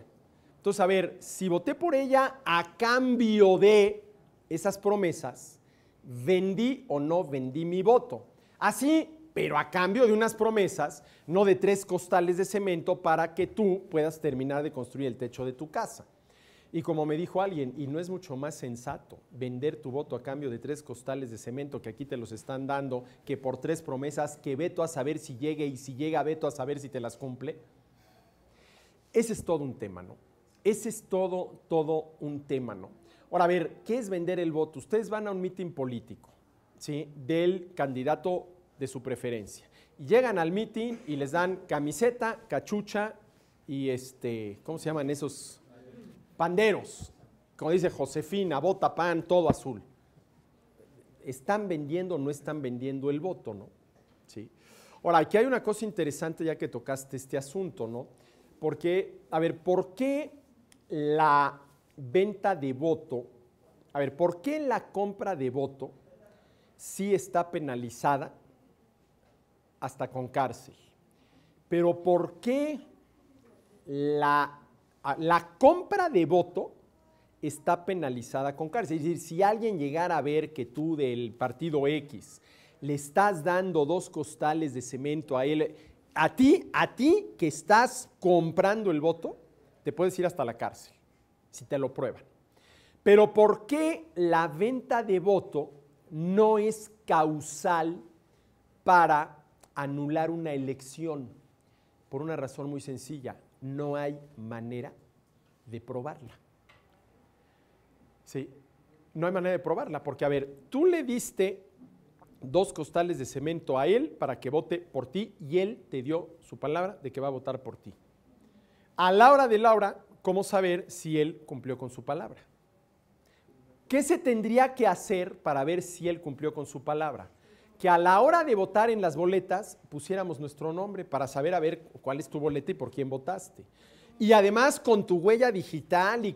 Entonces, a ver, si voté por ella a cambio de esas promesas, vendí o no vendí mi voto. Así, pero a cambio de unas promesas, no de tres costales de cemento para que tú puedas terminar de construir el techo de tu casa. Y como me dijo alguien, y no es mucho más sensato vender tu voto a cambio de tres costales de cemento que aquí te los están dando, que por tres promesas que veto a saber si llegue y si llega veto a saber si te las cumple. Ese es todo un tema, ¿no? Ese es todo, todo un tema, ¿no? Ahora, a ver, ¿qué es vender el voto? Ustedes van a un mitin político, ¿sí? Del candidato de su preferencia. Y llegan al mitin y les dan camiseta, cachucha y este, ¿cómo se llaman esos? Panderos, como dice Josefina, bota pan, todo azul. ¿Están vendiendo o no están vendiendo el voto, no? ¿Sí? Ahora, aquí hay una cosa interesante ya que tocaste este asunto, ¿no? Porque, a ver, ¿por qué la venta de voto, a ver, ¿por qué la compra de voto sí está penalizada hasta con cárcel? Pero ¿por qué la Ah, la compra de voto está penalizada con cárcel. Es decir, si alguien llegara a ver que tú del partido X le estás dando dos costales de cemento a él, a ti, a ti que estás comprando el voto, te puedes ir hasta la cárcel, si te lo prueban. Pero ¿por qué la venta de voto no es causal para anular una elección? Por una razón muy sencilla no hay manera de probarla. ¿Sí? No hay manera de probarla, porque a ver, tú le diste dos costales de cemento a él para que vote por ti y él te dio su palabra de que va a votar por ti. A la hora de la hora, ¿cómo saber si él cumplió con su palabra? ¿Qué se tendría que hacer para ver si él cumplió con su palabra? que a la hora de votar en las boletas pusiéramos nuestro nombre para saber a ver cuál es tu boleta y por quién votaste. Y además con tu huella digital y,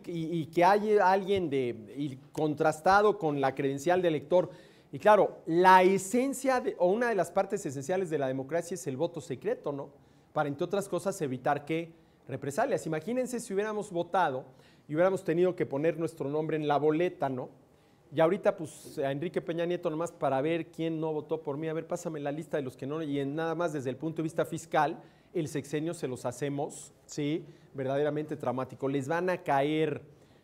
que haya alguien de, contrastado con la credencial de elector. Y claro, la esencia o una de las partes esenciales de la democracia es el voto secreto, ¿no? Para, entre otras cosas, evitar que represalias. Imagínense si hubiéramos votado y hubiéramos tenido que poner nuestro nombre en la boleta, ¿no? Y ahorita, pues, a Enrique Peña Nieto nomás para ver quién no votó por mí. A ver, pásame la lista de los que no. Y nada más desde el punto de vista fiscal, el sexenio se los hacemos, ¿sí? Verdaderamente traumático. Les van a caer,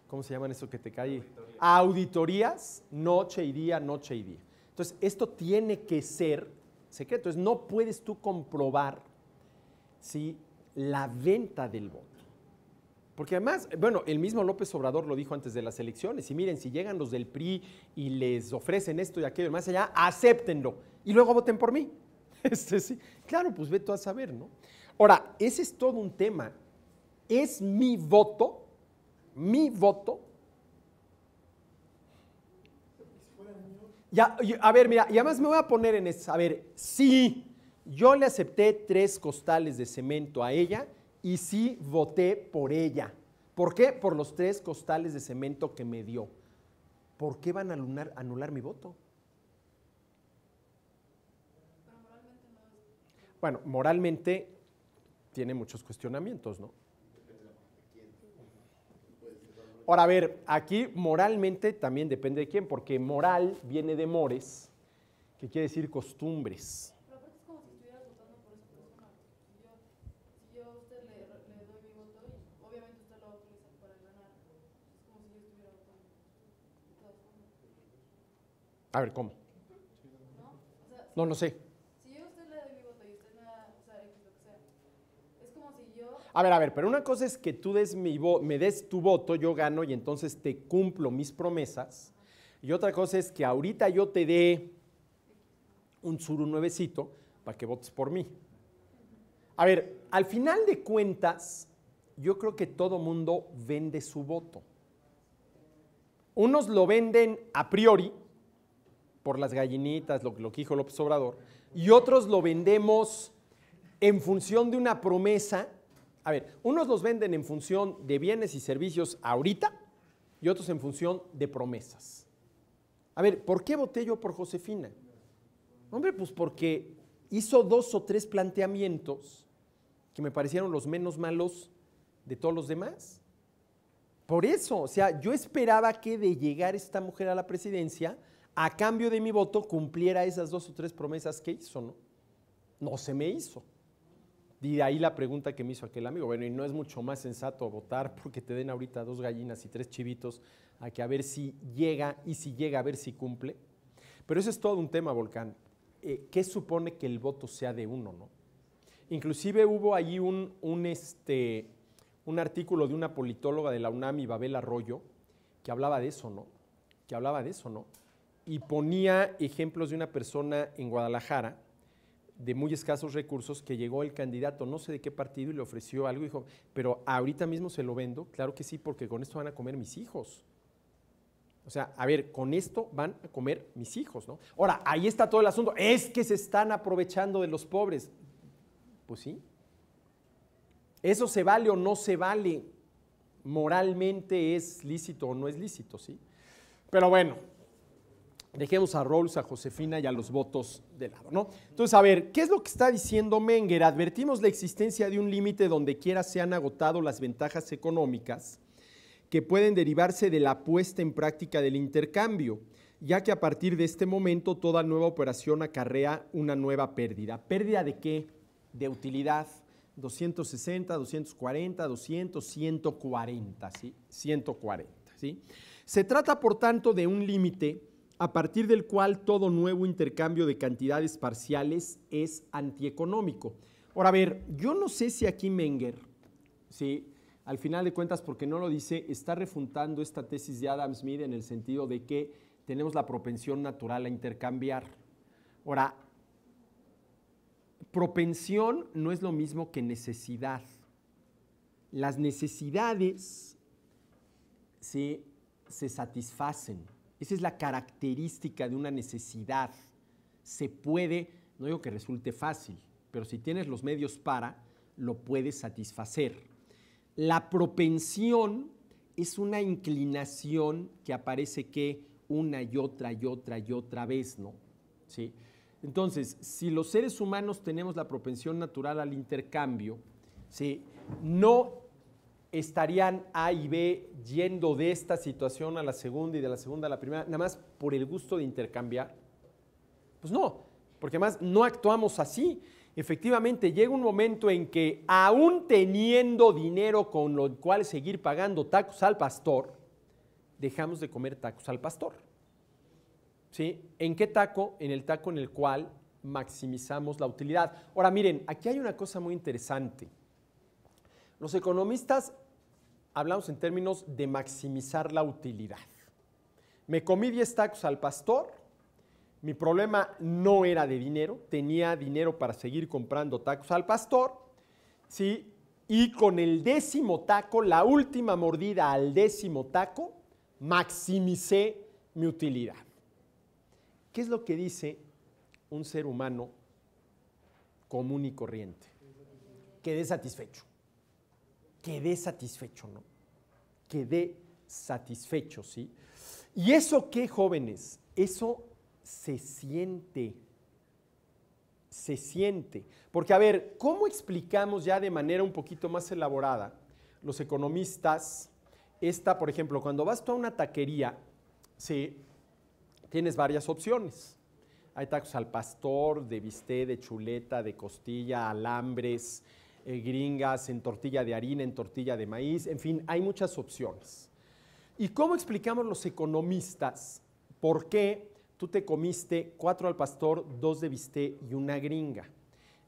¿cómo se llaman eso que te cae? Auditorías, noche y día, noche y día. Entonces, esto tiene que ser secreto. Entonces, no puedes tú comprobar, ¿sí? La venta del voto. Porque además, bueno, el mismo López Obrador lo dijo antes de las elecciones, y miren, si llegan los del PRI y les ofrecen esto y aquello y más allá, acéptenlo y luego voten por mí. Este, sí. Claro, pues veto a saber, ¿no? Ahora, ese es todo un tema. Es mi voto, mi voto. Ya, a ver, mira, y además me voy a poner en eso. A ver, sí, yo le acepté tres costales de cemento a ella y sí voté por ella. ¿Por qué? Por los tres costales de cemento que me dio. ¿Por qué van a anular, mi voto? Bueno, moralmente tiene muchos cuestionamientos, ¿no? Ahora, a ver, aquí moralmente también depende de quién, porque moral viene de mores, que quiere decir costumbres. A ver, ¿cómo? No, no sé. Si A ver, a ver, pero una cosa es que tú des mi me des tu voto, yo gano y entonces te cumplo mis promesas. Y otra cosa es que ahorita yo te dé un un nuevecito para que votes por mí. A ver, al final de cuentas, yo creo que todo mundo vende su voto. Unos lo venden a priori, por las gallinitas, lo, lo que dijo López Obrador, y otros lo vendemos en función de una promesa. A ver, unos los venden en función de bienes y servicios ahorita y otros en función de promesas. A ver, ¿por qué voté yo por Josefina? Hombre, pues porque hizo dos o tres planteamientos que me parecieron los menos malos de todos los demás. Por eso, o sea, yo esperaba que de llegar esta mujer a la presidencia, a cambio de mi voto cumpliera esas dos o tres promesas que hizo, ¿no? No se me hizo. Y de ahí la pregunta que me hizo aquel amigo. Bueno, y no es mucho más sensato votar porque te den ahorita dos gallinas y tres chivitos a que a ver si llega y si llega a ver si cumple. Pero eso es todo un tema, Volcán. Eh, ¿Qué supone que el voto sea de uno, no? Inclusive hubo allí un, un, este, un artículo de una politóloga de la UNAM, Babel Arroyo, que hablaba de eso, ¿no? Que hablaba de eso, ¿no? y ponía ejemplos de una persona en Guadalajara de muy escasos recursos que llegó el candidato, no sé de qué partido, y le ofreció algo. Y dijo, pero ahorita mismo se lo vendo. Claro que sí, porque con esto van a comer mis hijos. O sea, a ver, con esto van a comer mis hijos, ¿no? Ahora, ahí está todo el asunto. Es que se están aprovechando de los pobres. Pues sí. ¿Eso se vale o no se vale? Moralmente es lícito o no es lícito, ¿sí? Pero bueno, dejemos a Rawls, a Josefina y a los votos de lado, ¿no? Entonces, a ver, ¿qué es lo que está diciendo Menger? Advertimos la existencia de un límite donde quiera se han agotado las ventajas económicas que pueden derivarse de la puesta en práctica del intercambio, ya que a partir de este momento toda nueva operación acarrea una nueva pérdida. ¿Pérdida de qué? De utilidad. 260, 240, 200, 140, ¿sí? 140, ¿sí? Se trata, por tanto, de un límite a partir del cual todo nuevo intercambio de cantidades parciales es antieconómico. Ahora, a ver, yo no sé si aquí Menger, al final de cuentas, porque no lo dice, está refutando esta tesis de Adam Smith en el sentido de que tenemos la propensión natural a intercambiar. Ahora, propensión no es lo mismo que necesidad. Las necesidades ¿sí? se satisfacen. Esa es la característica de una necesidad. Se puede, no digo que resulte fácil, pero si tienes los medios para, lo puedes satisfacer. La propensión es una inclinación que aparece que una y otra y otra y otra vez, ¿no? ¿Sí? Entonces, si los seres humanos tenemos la propensión natural al intercambio, ¿sí? no estarían A y B yendo de esta situación a la segunda y de la segunda a la primera, nada más por el gusto de intercambiar? Pues no, porque además no actuamos así. Efectivamente, llega un momento en que aún teniendo dinero con lo cual seguir pagando tacos al pastor, dejamos de comer tacos al pastor. ¿Sí? ¿En qué taco? En el taco en el cual maximizamos la utilidad. Ahora miren, aquí hay una cosa muy interesante. Los economistas hablamos en términos de maximizar la utilidad. Me comí 10 tacos al pastor, mi problema no era de dinero, tenía dinero para seguir comprando tacos al pastor, ¿sí? y con el décimo taco, la última mordida al décimo taco, maximicé mi utilidad. ¿Qué es lo que dice un ser humano común y corriente? Quedé satisfecho quedé satisfecho, ¿no? Quedé satisfecho, ¿sí? ¿Y eso qué, jóvenes? Eso se siente. Se siente. Porque, a ver, ¿cómo explicamos ya de manera un poquito más elaborada los economistas esta, por ejemplo, cuando vas tú a una taquería, ¿sí? tienes varias opciones. Hay tacos al pastor, de bisté, de chuleta, de costilla, alambres, eh, gringas, en tortilla de harina, en tortilla de maíz, en fin, hay muchas opciones. ¿Y cómo explicamos los economistas por qué tú te comiste cuatro al pastor, dos de bisté y una gringa?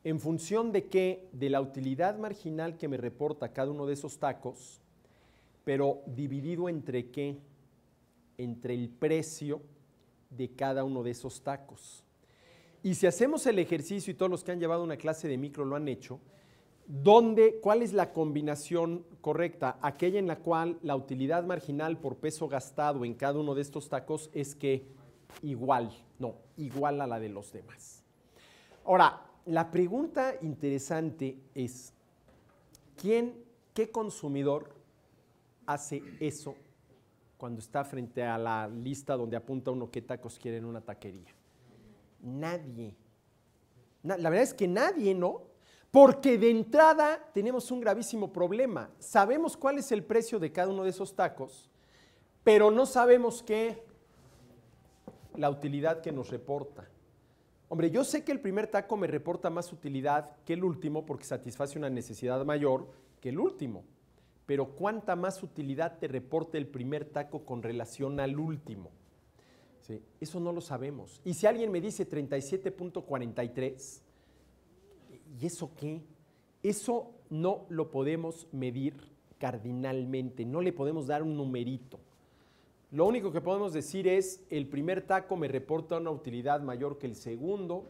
En función de qué? De la utilidad marginal que me reporta cada uno de esos tacos, pero dividido entre qué? Entre el precio de cada uno de esos tacos. Y si hacemos el ejercicio, y todos los que han llevado una clase de micro lo han hecho, ¿Dónde, ¿Cuál es la combinación correcta? Aquella en la cual la utilidad marginal por peso gastado en cada uno de estos tacos es que igual, no, igual a la de los demás. Ahora, la pregunta interesante es, ¿quién, qué consumidor hace eso cuando está frente a la lista donde apunta uno qué tacos quiere en una taquería? Nadie. La verdad es que nadie, ¿no? Porque de entrada tenemos un gravísimo problema. Sabemos cuál es el precio de cada uno de esos tacos, pero no sabemos qué la utilidad que nos reporta. Hombre, yo sé que el primer taco me reporta más utilidad que el último porque satisface una necesidad mayor que el último. Pero ¿cuánta más utilidad te reporta el primer taco con relación al último? eso no lo sabemos. Y si alguien me dice 37.43, ¿y eso qué? Eso no lo podemos medir cardinalmente, no le podemos dar un numerito. Lo único que podemos decir es, el primer taco me reporta una utilidad mayor que el segundo,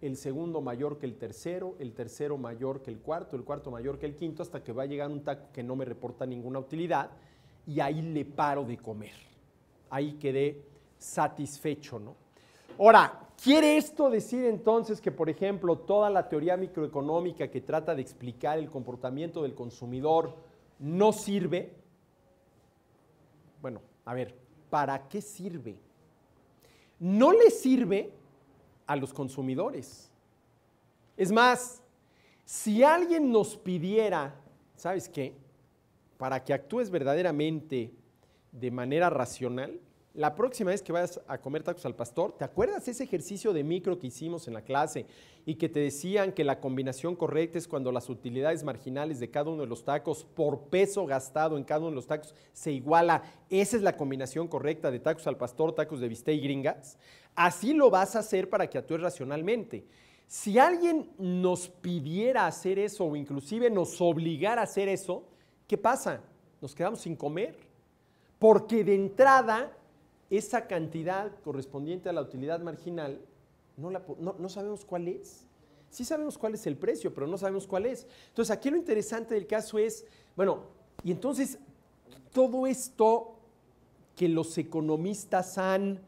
el segundo mayor que el tercero, el tercero mayor que el cuarto, el cuarto mayor que el quinto, hasta que va a llegar un taco que no me reporta ninguna utilidad y ahí le paro de comer. Ahí quedé satisfecho, ¿no? Ahora, ¿Quiere esto decir entonces que, por ejemplo, toda la teoría microeconómica que trata de explicar el comportamiento del consumidor no sirve? Bueno, a ver, ¿para qué sirve? No le sirve a los consumidores. Es más, si alguien nos pidiera, ¿sabes qué? Para que actúes verdaderamente de manera racional, la próxima vez que vayas a comer tacos al pastor, ¿te acuerdas ese ejercicio de micro que hicimos en la clase y que te decían que la combinación correcta es cuando las utilidades marginales de cada uno de los tacos por peso gastado en cada uno de los tacos se iguala? Esa es la combinación correcta de tacos al pastor, tacos de bistec y gringas. Así lo vas a hacer para que actúes racionalmente. Si alguien nos pidiera hacer eso o inclusive nos obligara a hacer eso, ¿qué pasa? Nos quedamos sin comer. Porque de entrada esa cantidad correspondiente a la utilidad marginal, no, sabemos cuál es. Sí sabemos cuál es el precio, pero no sabemos cuál es. Entonces, aquí lo interesante del caso es, bueno, y entonces todo esto que los economistas han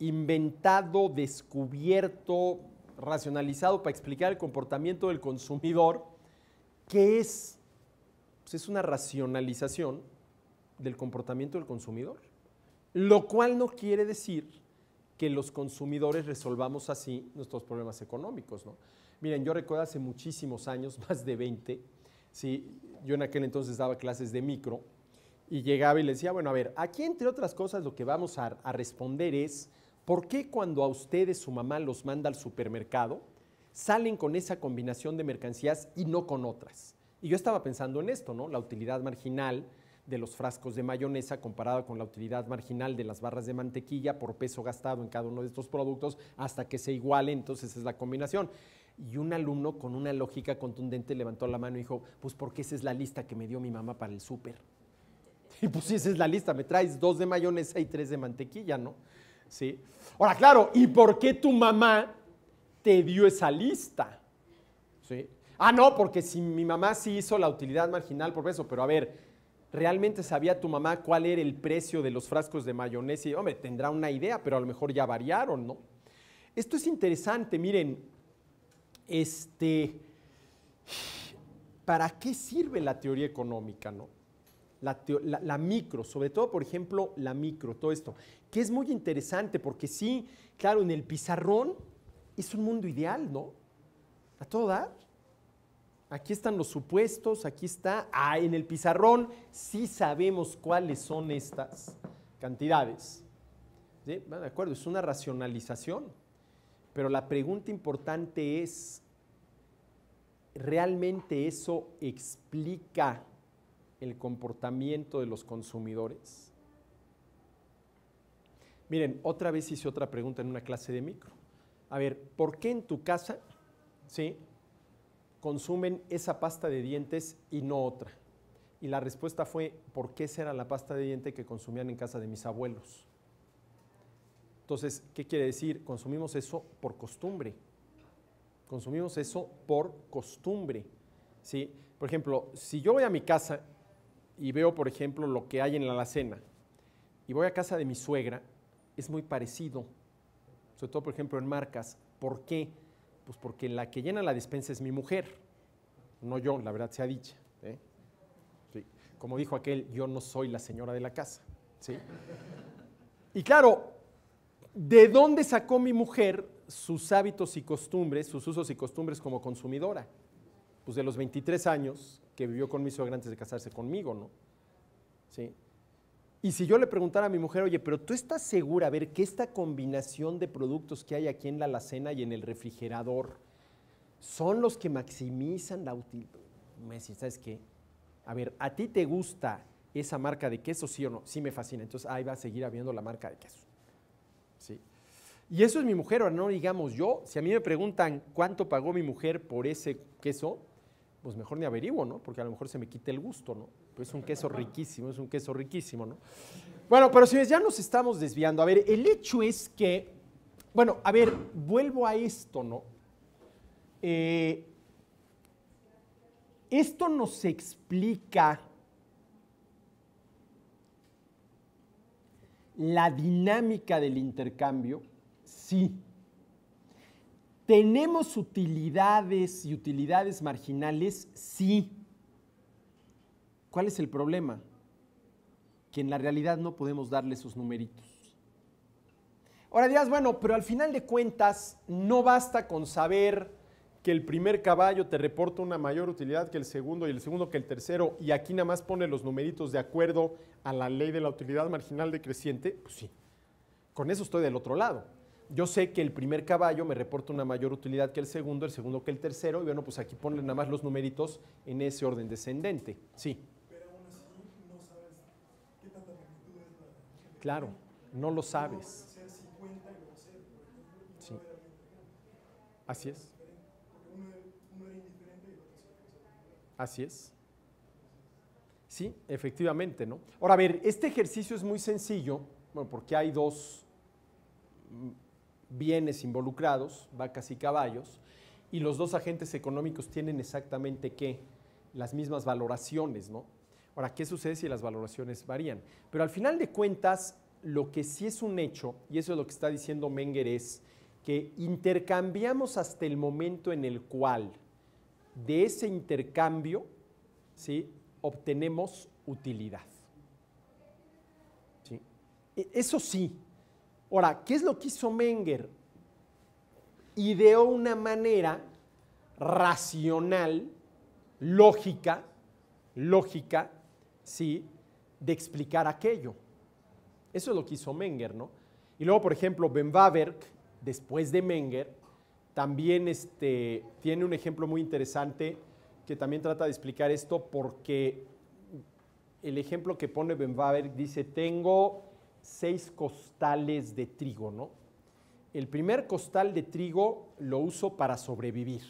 inventado, descubierto, racionalizado para explicar el comportamiento del consumidor, que es, pues, es una racionalización del comportamiento del consumidor. Lo cual no quiere decir que los consumidores resolvamos así nuestros problemas económicos. ¿no? Miren, yo recuerdo hace muchísimos años, más de 20, ¿sí? yo en aquel entonces daba clases de micro y llegaba y le decía, bueno, a ver, aquí entre otras cosas lo que vamos a, a responder es, ¿por qué cuando a ustedes su mamá los manda al supermercado, salen con esa combinación de mercancías y no con otras? Y yo estaba pensando en esto, ¿no? La utilidad marginal, de los frascos de mayonesa comparado con la utilidad marginal de las barras de mantequilla por peso gastado en cada uno de estos productos hasta que se iguale, entonces es la combinación. Y un alumno con una lógica contundente levantó la mano y dijo, pues porque esa es la lista que me dio mi mamá para el súper. Y pues si esa es la lista, me traes dos de mayonesa y tres de mantequilla, ¿no? Sí. Ahora, claro, ¿y por qué tu mamá te dio esa lista? Sí. Ah, no, porque si mi mamá sí hizo la utilidad marginal por peso, pero a ver, ¿realmente sabía tu mamá cuál era el precio de los frascos de mayonesa? Y, hombre, tendrá una idea, pero a lo mejor ya variaron, ¿no? Esto es interesante, miren, este, ¿para qué sirve la teoría económica, no? La, la, micro, sobre todo, por ejemplo, la micro, todo esto, que es muy interesante porque sí, claro, en el pizarrón es un mundo ideal, ¿no? A todo dar aquí están los supuestos, aquí está, ah, en el pizarrón sí sabemos cuáles son estas cantidades. ¿Sí? De acuerdo, es una racionalización, pero la pregunta importante es, ¿realmente eso explica el comportamiento de los consumidores? Miren, otra vez hice otra pregunta en una clase de micro. A ver, ¿por qué en tu casa, sí, consumen esa pasta de dientes y no otra? Y la respuesta fue, ¿por qué era la pasta de dientes que consumían en casa de mis abuelos. Entonces, ¿qué quiere decir? Consumimos eso por costumbre. Consumimos eso por costumbre. ¿sí? Por ejemplo, si yo voy a mi casa y veo, por ejemplo, lo que hay en la alacena, y voy a casa de mi suegra, es muy parecido, sobre todo, por ejemplo, en marcas. ¿Por qué? Pues porque la que llena la despensa es mi mujer, no yo, la verdad sea dicha. ¿eh? Sí. Como dijo aquel, yo no soy la señora de la casa. ¿sí? Y claro, ¿de dónde sacó mi mujer sus hábitos y costumbres, sus usos y costumbres como consumidora? Pues de los 23 años que vivió con mi suegra antes de casarse conmigo, ¿no? ¿Sí? Y si yo le preguntara a mi mujer, oye, pero tú estás segura, a ver, que esta combinación de productos que hay aquí en la alacena y en el refrigerador son los que maximizan la utilidad. Me decía, ¿sabes qué? A ver, ¿a ti te gusta esa marca de queso, sí o no? Sí me fascina. Entonces ahí va a seguir habiendo la marca de queso. ¿Sí? Y eso es mi mujer, ahora no digamos yo. Si a mí me preguntan cuánto pagó mi mujer por ese queso, pues mejor ni averiguo, ¿no? Porque a lo mejor se me quita el gusto, ¿no? Es un queso riquísimo, es un queso riquísimo, ¿no? Bueno, pero si ya nos estamos desviando. A ver, el hecho es que, bueno, a ver, vuelvo a esto, ¿no? Eh, esto nos explica la dinámica del intercambio. Sí. ¿Tenemos utilidades y utilidades marginales? Sí. ¿Cuál es el problema? Que en la realidad no podemos darle esos numeritos. Ahora dirás, bueno, pero al final de cuentas no basta con saber que el primer caballo te reporta una mayor utilidad que el segundo y el segundo que el tercero y aquí nada más pone los numeritos de acuerdo a la ley de la utilidad marginal decreciente, pues sí, con eso estoy del otro lado. Yo sé que el primer caballo me reporta una mayor utilidad que el segundo, el segundo que el tercero, y bueno, pues aquí pone nada más los numeritos en ese orden descendente. Sí. Claro, no lo sabes. Sí. Así es. Así es. Sí, efectivamente, ¿no? Ahora, a ver, este ejercicio es muy sencillo, bueno, porque hay dos bienes involucrados, vacas y caballos, y los dos agentes económicos tienen exactamente qué? Las mismas valoraciones, ¿no? Ahora, ¿qué sucede si las valoraciones varían? Pero al final de cuentas, lo que sí es un hecho, y eso es lo que está diciendo Menger, es que intercambiamos hasta el momento en el cual de ese intercambio ¿sí? obtenemos utilidad. E, eso sí. Ahora, ¿qué es lo que hizo Menger? Ideó una manera racional, lógica, lógica, ¿sí? de explicar aquello. Eso es lo que hizo Menger, ¿no? Y luego, por ejemplo, Ben Waberg, después de Menger, también este, tiene un ejemplo muy interesante que también trata de explicar esto porque el ejemplo que pone Ben Waberg dice, tengo seis costales de trigo, ¿no? El primer costal de trigo lo uso para sobrevivir,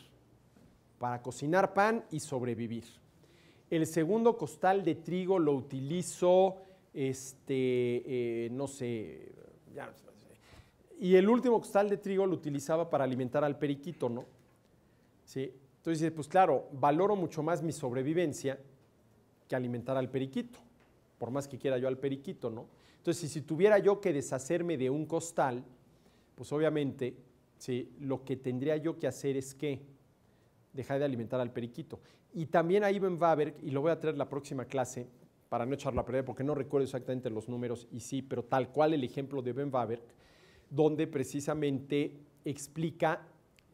para cocinar pan y sobrevivir. El segundo costal de trigo lo utilizo, este, eh, no sé, y el último costal de trigo lo utilizaba para alimentar al periquito, ¿no? ¿Sí? Entonces pues claro, valoro mucho más mi sobrevivencia que alimentar al periquito, por más que quiera yo al periquito, ¿no? Entonces, si tuviera yo que deshacerme de un costal, pues obviamente, lo que tendría yo que hacer es que dejar de alimentar al periquito. Y también a Ben Waberg, y lo voy a traer la próxima clase para no echarlo a perder, porque no recuerdo exactamente los números y sí, pero tal cual el ejemplo de Ben Waberg, donde precisamente explica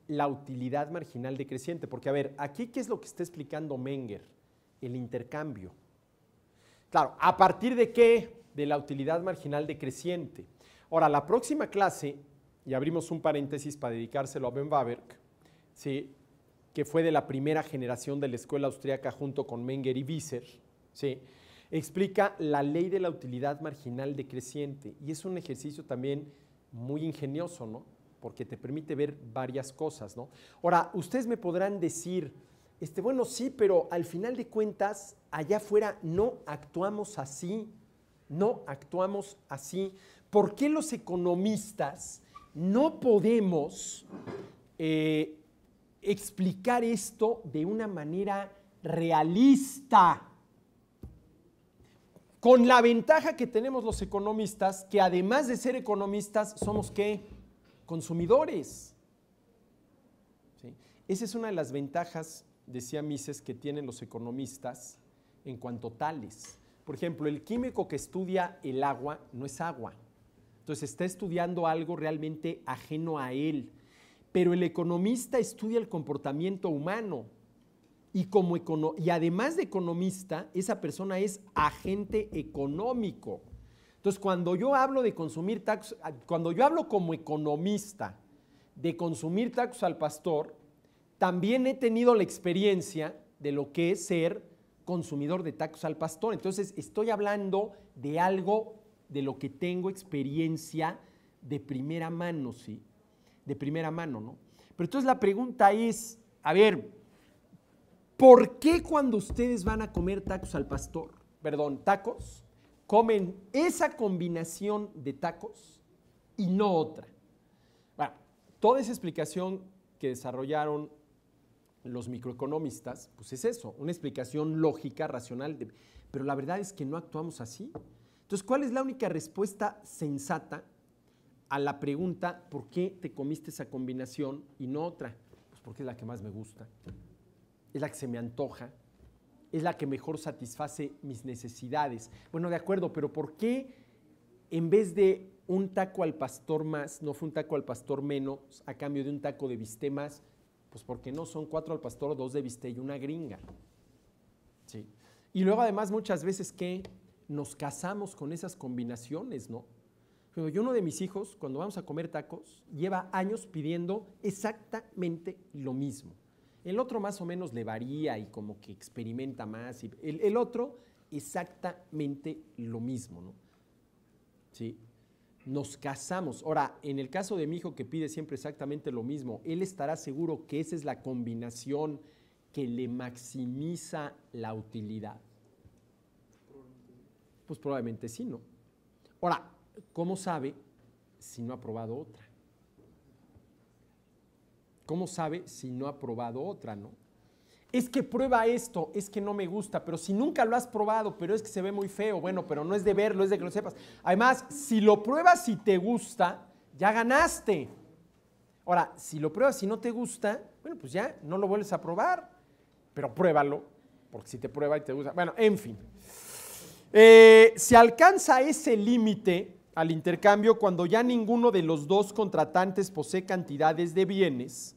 la utilidad marginal decreciente. Porque, a ver, aquí, ¿qué es lo que está explicando Menger? El intercambio. Claro, ¿a partir de qué? De la utilidad marginal decreciente. Ahora, la próxima clase, y abrimos un paréntesis para dedicárselo a Ben Waberg, ¿sí? que fue de la primera generación de la escuela austríaca junto con Menger y Wieser, ¿sí? explica la ley de la utilidad marginal decreciente. Y es un ejercicio también muy ingenioso, ¿no? Porque te permite ver varias cosas, ¿no? Ahora, ustedes me podrán decir, este, bueno, sí, pero al final de cuentas, allá afuera no actuamos así, no actuamos así. ¿Por qué los economistas no podemos eh, explicar esto de una manera realista. Con la ventaja que tenemos los economistas, que además de ser economistas, somos qué? Consumidores. Esa es una de las ventajas, decía Mises, que tienen los economistas en cuanto tales. Por ejemplo, el químico que estudia el agua no es agua. Entonces está estudiando algo realmente ajeno a él pero el economista estudia el comportamiento humano. Y, y además de economista, esa persona es agente económico. Entonces, cuando yo hablo de consumir tacos, ah, cuando yo hablo como economista de consumir tacos al pastor, también he tenido la experiencia de lo que es ser consumidor de tacos al pastor. Entonces, estoy hablando de algo de lo que tengo experiencia de primera mano, ¿sí? de primera mano, ¿no? Pero entonces la pregunta es, a ver, ¿por qué cuando ustedes van a comer tacos al pastor, perdón, tacos, comen esa combinación de tacos y no otra? Bueno, toda esa explicación que desarrollaron los microeconomistas, pues es eso, una explicación lógica, racional, pero la verdad es que no actuamos así. Entonces, ¿cuál es la única respuesta sensata a la pregunta, ¿por qué te comiste esa combinación y no otra? Pues porque es la que más me gusta, es la que se me antoja, es la que mejor satisface mis necesidades. Bueno, de acuerdo, pero ¿por qué en vez de un taco al pastor más, no fue un taco al pastor menos, a cambio de un taco de bisté más? Pues porque no son cuatro al pastor, dos de bisté y una gringa. ¿Sí? Y luego además muchas veces que nos casamos con esas combinaciones, ¿no? Yo uno de mis hijos, cuando vamos a comer tacos, lleva años pidiendo exactamente lo mismo. El otro más o menos le varía y como que experimenta más. Y el, otro exactamente lo mismo, ¿no? Nos casamos. Ahora, en el caso de mi hijo que pide siempre exactamente lo mismo, él estará seguro que esa es la combinación que le maximiza la utilidad. Pues probablemente sí, ¿no? Ahora, ¿Cómo sabe si no ha probado otra? ¿Cómo sabe si no ha probado otra, no? Es que prueba esto, es que no me gusta, pero si nunca lo has probado, pero es que se ve muy feo, bueno, pero no es de verlo, es de que lo sepas. Además, si lo pruebas y te gusta, ya ganaste. Ahora, si lo pruebas y no te gusta, bueno, pues ya no lo vuelves a probar, pero pruébalo, porque si te prueba y te gusta, bueno, en fin. Eh, si alcanza ese límite, al intercambio cuando ya ninguno de los dos contratantes posee cantidades de bienes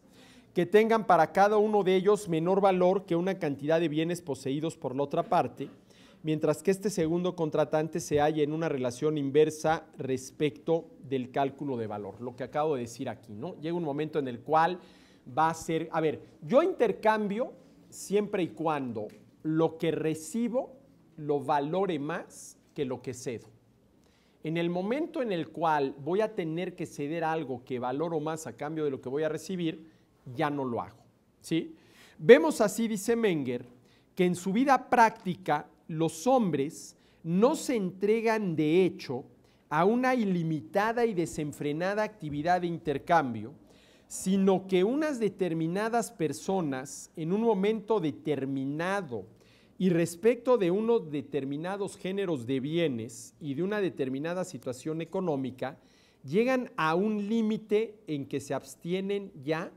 que tengan para cada uno de ellos menor valor que una cantidad de bienes poseídos por la otra parte, mientras que este segundo contratante se halla en una relación inversa respecto del cálculo de valor, lo que acabo de decir aquí, ¿no? Llega un momento en el cual va a ser, a ver, yo intercambio siempre y cuando lo que recibo lo valore más que lo que cedo. En el momento en el cual voy a tener que ceder algo que valoro más a cambio de lo que voy a recibir, ya no lo hago. Vemos así, dice Menger, que en su vida práctica los hombres no se entregan de hecho a una ilimitada y desenfrenada actividad de intercambio, sino que unas determinadas personas en un momento determinado y respecto de unos determinados géneros de bienes y de una determinada situación económica, llegan a un límite en que se abstienen ya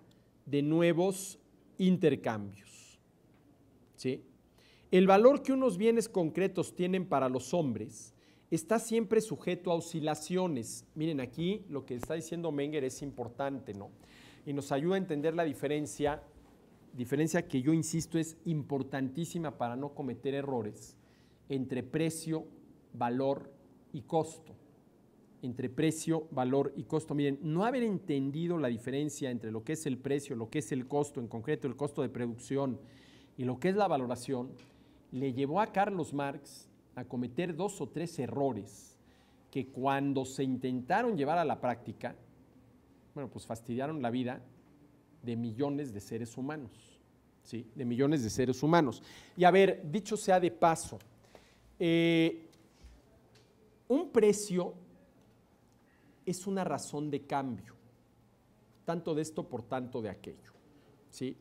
de nuevos intercambios. ¿Sí? El valor que unos bienes concretos tienen para los hombres está siempre sujeto a oscilaciones. Miren, aquí lo que está diciendo Menger es importante, ¿no? Y nos ayuda a entender la diferencia diferencia que yo insisto es importantísima para no cometer errores entre precio, valor y costo. Entre precio, valor y costo. Miren, no haber entendido la diferencia entre lo que es el precio, lo que es el costo, en concreto el costo de producción y lo que es la valoración, le llevó a Carlos Marx a cometer dos o tres errores que cuando se intentaron llevar a la práctica, bueno, pues fastidiaron la vida de millones de seres humanos. ¿sí? De millones de seres humanos. Y a ver, dicho sea de paso, eh, un precio es una razón de cambio, tanto de esto por tanto de aquello. ¿sí?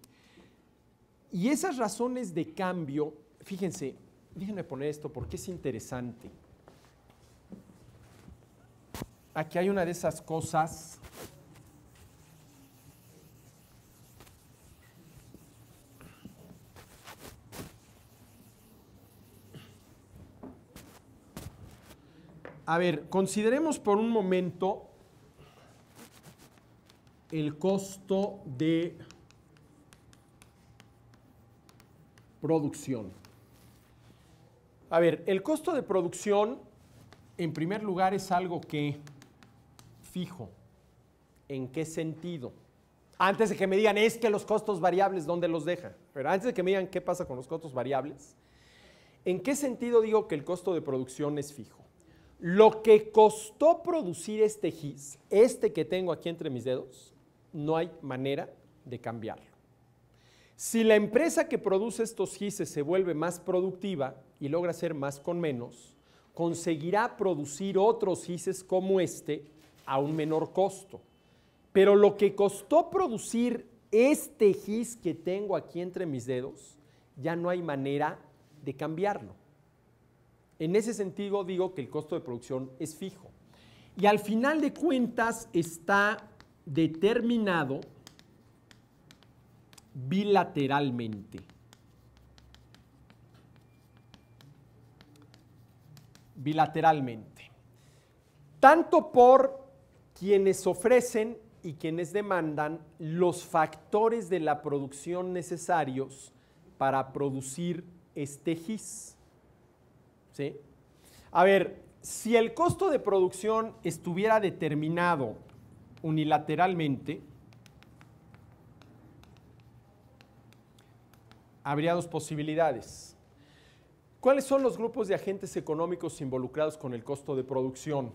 Y esas razones de cambio, fíjense, déjenme poner esto porque es interesante. Aquí hay una de esas cosas A ver, consideremos por un momento el costo de producción. A ver, el costo de producción, en primer lugar, es algo que fijo. ¿En qué sentido? Antes de que me digan, es que los costos variables, ¿dónde los deja? Pero antes de que me digan qué pasa con los costos variables, ¿en qué sentido digo que el costo de producción es fijo? Lo que costó producir este GIS, este que tengo aquí entre mis dedos, no hay manera de cambiarlo. Si la empresa que produce estos GIS se vuelve más productiva y logra hacer más con menos, conseguirá producir otros GIS como este a un menor costo. Pero lo que costó producir este GIS que tengo aquí entre mis dedos, ya no hay manera de cambiarlo. En ese sentido digo que el costo de producción es fijo. Y al final de cuentas está determinado bilateralmente. Bilateralmente. Tanto por quienes ofrecen y quienes demandan los factores de la producción necesarios para producir este GIS. A ver, si el costo de producción estuviera determinado unilateralmente, habría dos posibilidades. ¿Cuáles son los grupos de agentes económicos involucrados con el costo de producción?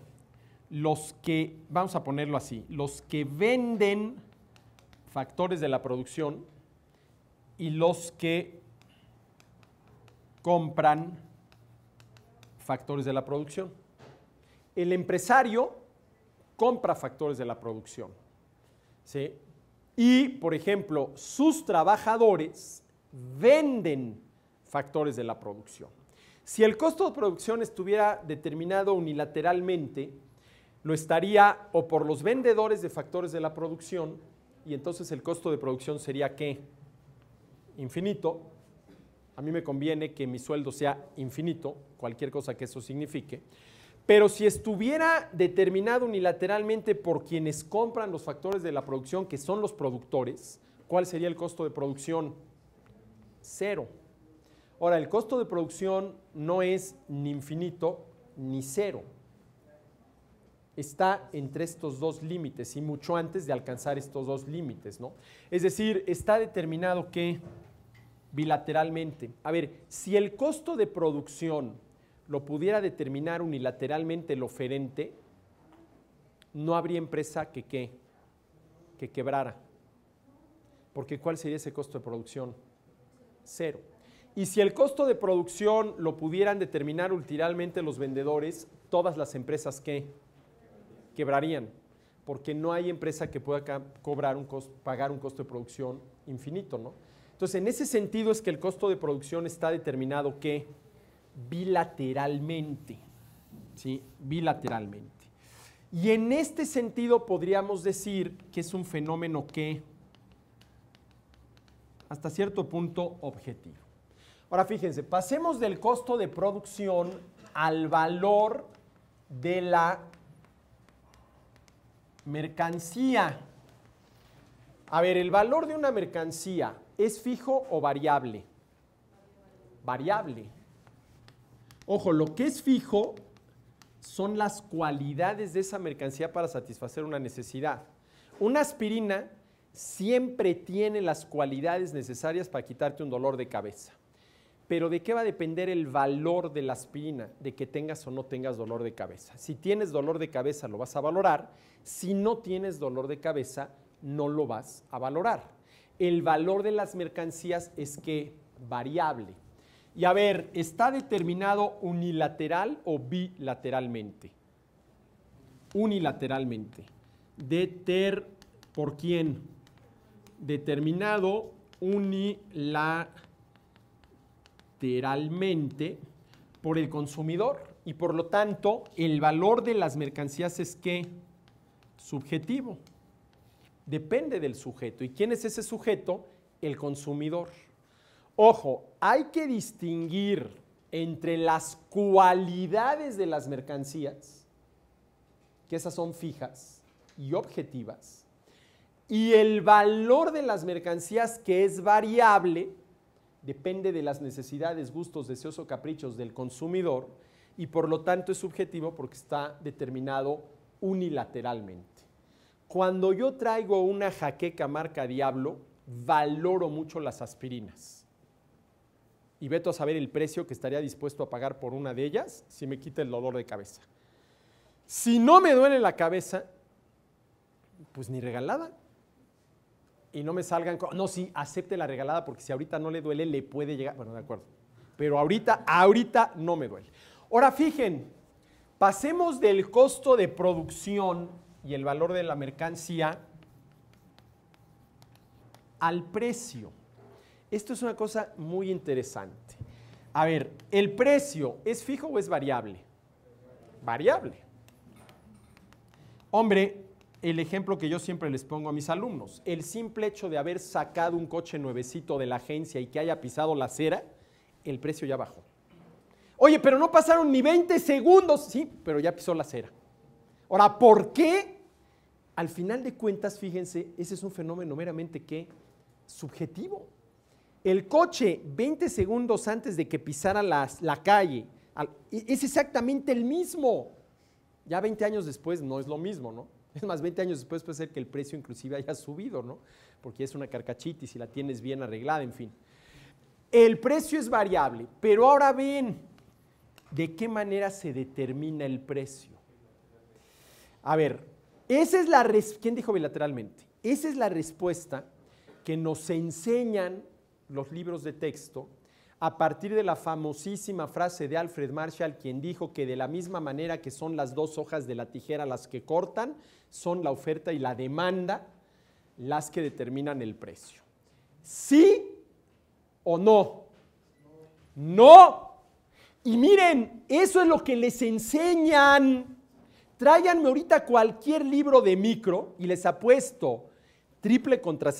Los que, vamos a ponerlo así, los que venden factores de la producción y los que compran factores de la producción. El empresario compra factores de la producción. Y, por ejemplo, sus trabajadores venden factores de la producción. Si el costo de producción estuviera determinado unilateralmente, lo estaría o por los vendedores de factores de la producción, y entonces el costo de producción sería qué? Infinito, a mí me conviene que mi sueldo sea infinito, cualquier cosa que eso signifique, pero si estuviera determinado unilateralmente por quienes compran los factores de la producción, que son los productores, ¿cuál sería el costo de producción? Cero. Ahora, el costo de producción no es ni infinito ni cero. Está entre estos dos límites y mucho antes de alcanzar estos dos límites, ¿no? Es decir, está determinado que bilateralmente. A ver, si el costo de producción lo pudiera determinar unilateralmente el oferente, no habría empresa que, ¿qué? que quebrara. Porque ¿cuál sería ese costo de producción? Cero. Y si el costo de producción lo pudieran determinar ulteriormente los vendedores, todas las empresas qué? quebrarían, porque no hay empresa que pueda cobrar un costo, pagar un costo de producción infinito, ¿no? Entonces, en ese sentido es que el costo de producción está determinado que bilateralmente, ¿sí? Bilateralmente. Y en este sentido podríamos decir que es un fenómeno que hasta cierto punto objetivo. Ahora fíjense, pasemos del costo de producción al valor de la mercancía. A ver, el valor de una mercancía ¿Es fijo o variable? Variable. Ojo, lo que es fijo son las cualidades de esa mercancía para satisfacer una necesidad. Una aspirina siempre tiene las cualidades necesarias para quitarte un dolor de cabeza. Pero ¿de qué va a depender el valor de la aspirina? De que tengas o no tengas dolor de cabeza. Si tienes dolor de cabeza, lo vas a valorar. Si no tienes dolor de cabeza, no lo vas a valorar el valor de las mercancías es que variable. Y a ver, ¿está determinado unilateral o bilateralmente? Unilateralmente. Deter, ¿por quién? Determinado unilateralmente por el consumidor. Y por lo tanto, el valor de las mercancías es que subjetivo depende del sujeto. ¿Y quién es ese sujeto? El consumidor. Ojo, hay que distinguir entre las cualidades de las mercancías, que esas son fijas y objetivas, y el valor de las mercancías, que es variable, depende de las necesidades, gustos, deseos o caprichos del consumidor, y por lo tanto es subjetivo porque está determinado unilateralmente. Cuando yo traigo una jaqueca marca Diablo, valoro mucho las aspirinas. Y veto a saber el precio que estaría dispuesto a pagar por una de ellas si me quita el dolor de cabeza. Si no me duele la cabeza, pues ni regalada. Y no me salgan no, sí, acepte la regalada porque si ahorita no le duele, le puede llegar. Bueno, de acuerdo. Pero ahorita, ahorita no me duele. Ahora fijen, pasemos del costo de producción y el valor de la mercancía al precio. Esto es una cosa muy interesante. A ver, ¿el precio es fijo o es variable? Variable. Hombre, el ejemplo que yo siempre les pongo a mis alumnos, el simple hecho de haber sacado un coche nuevecito de la agencia y que haya pisado la acera, el precio ya bajó. Oye, pero no pasaron ni 20 segundos, sí, pero ya pisó la acera. Ahora, ¿por qué? Al final de cuentas, fíjense, ese es un fenómeno meramente que subjetivo. El coche 20 segundos antes de que pisara la calle e, es exactamente el mismo. Ya 20 años después no es lo mismo, ¿no? Es más, 20 años después puede ser que el precio inclusive haya subido, ¿no? Porque es una carcachita y la tienes bien arreglada, en fin. El precio es variable, pero ahora ven, ¿de qué manera se determina el precio? A ver, esa es la ¿quién dijo bilateralmente? Esa es la respuesta que nos enseñan los libros de texto a partir de la famosísima frase de Alfred Marshall, quien dijo que de la misma manera que son las dos hojas de la tijera las que cortan, son la oferta y la demanda las que determinan el precio. ¿Sí o no? No. Y miren, eso es lo que les enseñan Tráiganme ahorita cualquier libro de micro y les apuesto triple contra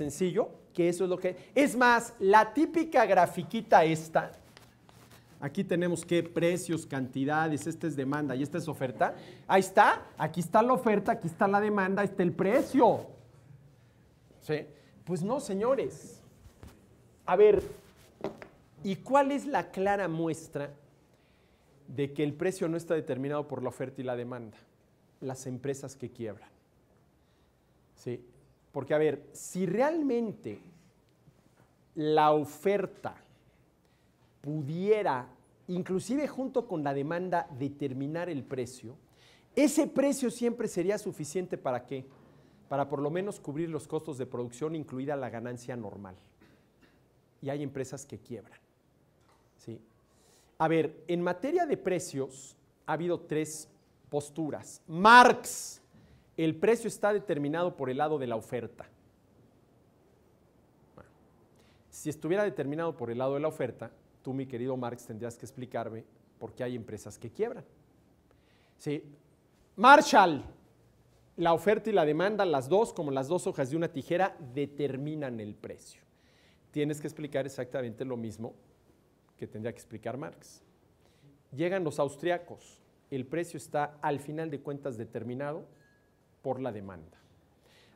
que eso es lo que... Es más, la típica grafiquita esta, aquí tenemos qué precios, cantidades, esta es demanda y esta es oferta. Ahí está, aquí está la oferta, aquí está la demanda, ahí está el precio. ¿Sí? Pues no, señores. A ver, ¿y cuál es la clara muestra de que el precio no está determinado por la oferta y la demanda? las empresas que quiebran. ¿Sí? Porque, a ver, si realmente la oferta pudiera, inclusive junto con la demanda, determinar el precio, ese precio siempre sería suficiente para qué? Para por lo menos cubrir los costos de producción, incluida la ganancia normal. Y hay empresas que quiebran. ¿Sí? A ver, en materia de precios ha habido tres posturas. Marx, el precio está determinado por el lado de la oferta. si estuviera determinado por el lado de la oferta, tú, mi querido Marx, tendrías que explicarme por qué hay empresas que quiebran. Sí. Marshall, la oferta y la demanda, las dos, como las dos hojas de una tijera, determinan el precio. Tienes que explicar exactamente lo mismo que tendría que explicar Marx. Llegan los austriacos, el precio está al final de cuentas determinado por la demanda.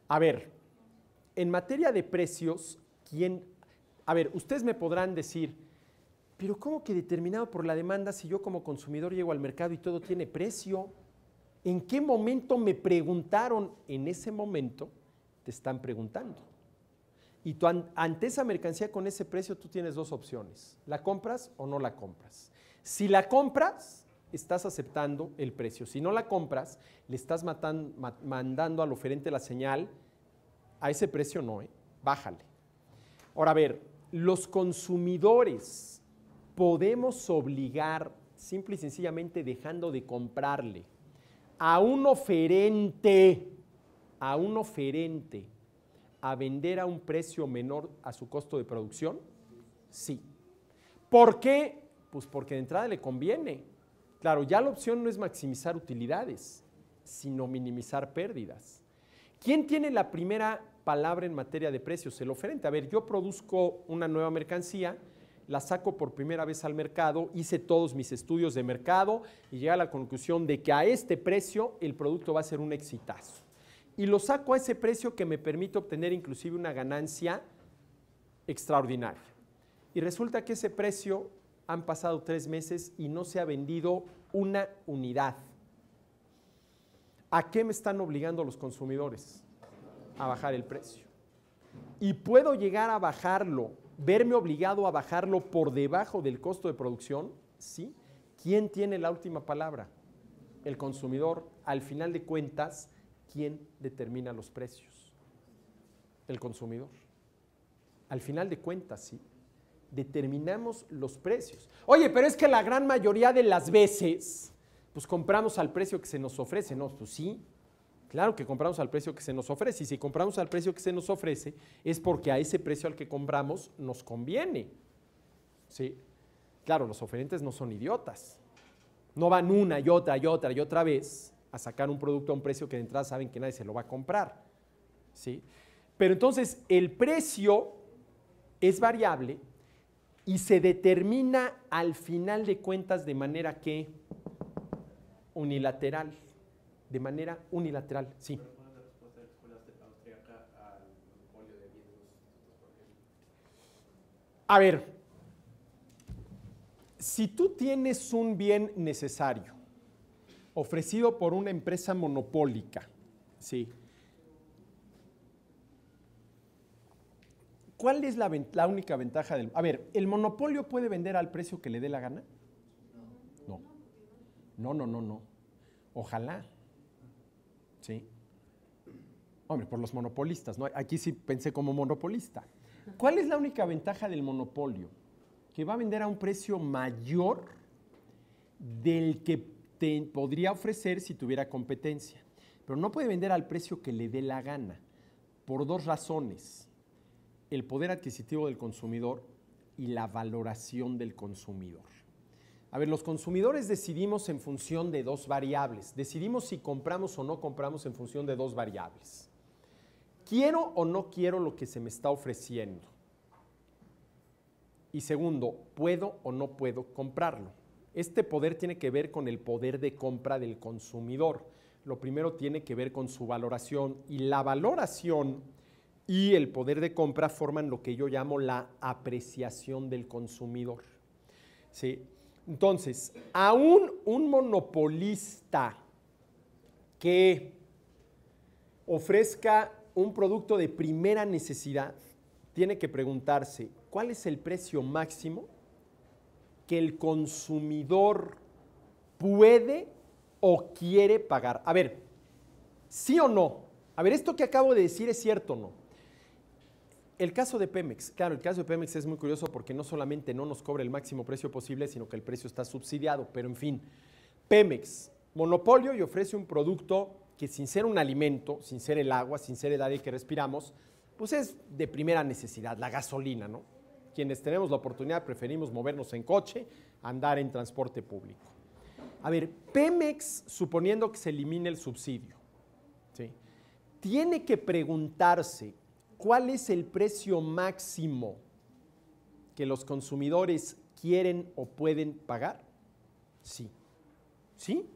A ver, en materia de precios, ¿quién? A ver, ustedes me podrán decir, pero ¿cómo que determinado por la demanda si yo como consumidor llego al mercado y todo tiene precio? ¿En qué momento me preguntaron? En ese momento te están preguntando. Y tú, ante esa mercancía con ese precio tú tienes dos opciones. ¿La compras o no la compras? Si la compras, estás aceptando el precio. Si no la compras, le estás mandando al oferente la señal, a ese precio no, ¿eh? bájale. Ahora, a ver, los consumidores podemos obligar, simple y sencillamente dejando de comprarle, a un oferente, a un oferente, a vender a un precio menor a su costo de producción? Sí. ¿Por qué? Pues porque de entrada le conviene. Claro, ya la opción no es maximizar utilidades, sino minimizar pérdidas. ¿Quién tiene la primera palabra en materia de precios? El oferente. A ver, yo produzco una nueva mercancía, la saco por primera vez al mercado, hice todos mis estudios de mercado y llegué a la conclusión de que a este precio el producto va a ser un exitazo. Y lo saco a ese precio que me permite obtener inclusive una ganancia extraordinaria. Y resulta que ese precio han pasado tres meses y no se ha vendido una unidad. ¿A qué me están obligando los consumidores? A bajar el precio. Y puedo llegar a bajarlo, verme obligado a bajarlo por debajo del costo de producción, ¿sí? ¿Quién tiene la última palabra? El consumidor. Al final de cuentas, ¿quién determina los precios? El consumidor. Al final de cuentas, sí determinamos los precios. Oye, pero es que la gran mayoría de las veces, pues compramos al precio que se nos ofrece, ¿no? Pues sí, claro que compramos al precio que se nos ofrece. Y si compramos al precio que se nos ofrece, es porque a ese precio al que compramos nos conviene. Sí, claro, los oferentes no son idiotas. No van una y otra y otra y otra vez a sacar un producto a un precio que de entrada saben que nadie se lo va a comprar. ¿Sí? Pero entonces el precio es variable y se determina al final de cuentas de manera que unilateral, de manera unilateral, sí. A ver, si tú tienes un bien necesario ofrecido por una empresa monopólica, sí, ¿Cuál es la, única ventaja del... A ver, ¿el monopolio puede vender al precio que le dé la gana? No. No, no, no, no. Ojalá. Sí. Hombre, por los monopolistas, ¿no? Aquí sí pensé como monopolista. ¿Cuál es la única ventaja del monopolio? Que va a vender a un precio mayor del que te podría ofrecer si tuviera competencia. Pero no puede vender al precio que le dé la gana, por dos razones el poder adquisitivo del consumidor y la valoración del consumidor. A ver, los consumidores decidimos en función de dos variables. Decidimos si compramos o no compramos en función de dos variables. ¿Quiero o no quiero lo que se me está ofreciendo? Y segundo, ¿puedo o no puedo comprarlo? Este poder tiene que ver con el poder de compra del consumidor. Lo primero tiene que ver con su valoración y la valoración y el poder de compra forman lo que yo llamo la apreciación del consumidor. Entonces, aún un monopolista que ofrezca un producto de primera necesidad tiene que preguntarse cuál es el precio máximo que el consumidor puede o quiere pagar. A ver, sí o no. A ver, esto que acabo de decir es cierto o no. El caso de Pemex, claro, el caso de Pemex es muy curioso porque no solamente no nos cobra el máximo precio posible, sino que el precio está subsidiado, pero en fin, Pemex, monopolio y ofrece un producto que sin ser un alimento, sin ser el agua, sin ser el aire que respiramos, pues es de primera necesidad, la gasolina, ¿no? Quienes tenemos la oportunidad preferimos movernos en coche, andar en transporte público. A ver, Pemex, suponiendo que se elimine el subsidio, tiene que preguntarse ¿cuál es el precio máximo que los consumidores quieren o pueden pagar? Sí. ¿Sí?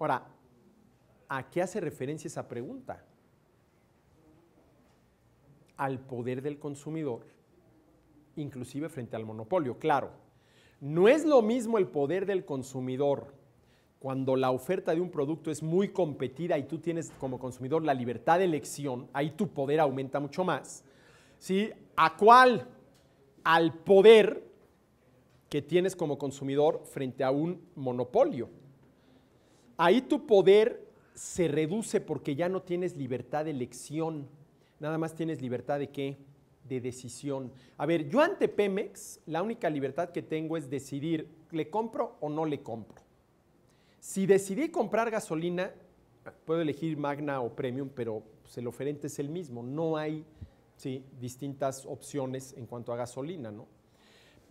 Ahora, ¿a qué hace referencia esa pregunta? Al poder del consumidor, inclusive frente al monopolio. Claro, no es lo mismo el poder del consumidor cuando la oferta de un producto es muy competida y tú tienes como consumidor la libertad de elección, ahí tu poder aumenta mucho más. ¿Sí? ¿A cuál? Al poder que tienes como consumidor frente a un monopolio. Ahí tu poder se reduce porque ya no tienes libertad de elección, nada más tienes libertad de qué? De decisión. A ver, yo ante Pemex, la única libertad que tengo es decidir, ¿le compro o no le compro? Si decidí comprar gasolina, puedo elegir Magna o Premium, pero pues, el oferente es el mismo. No hay distintas opciones en cuanto a gasolina, ¿no?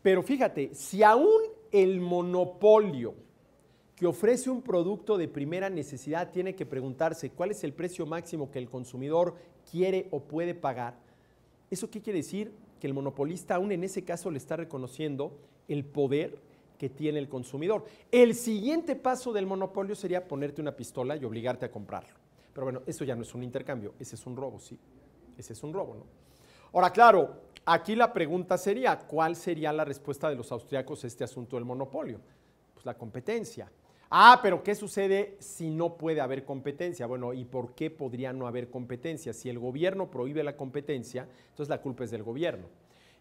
Pero fíjate, si aún el monopolio que ofrece un producto de primera necesidad tiene que preguntarse cuál es el precio máximo que el consumidor quiere o puede pagar, ¿eso qué quiere decir? Que el monopolista aún en ese caso le está reconociendo el poder que tiene el consumidor. El siguiente paso del monopolio sería ponerte una pistola y obligarte a comprarlo. Pero bueno, eso ya no es un intercambio, ese es un robo, sí. Ese es un robo, ¿no? Ahora, claro, aquí la pregunta sería, ¿cuál sería la respuesta de los austriacos a este asunto del monopolio? Pues la competencia. Ah, pero ¿qué sucede si no puede haber competencia? Bueno, ¿y por qué podría no haber competencia? Si el gobierno prohíbe la competencia, entonces la culpa es del gobierno.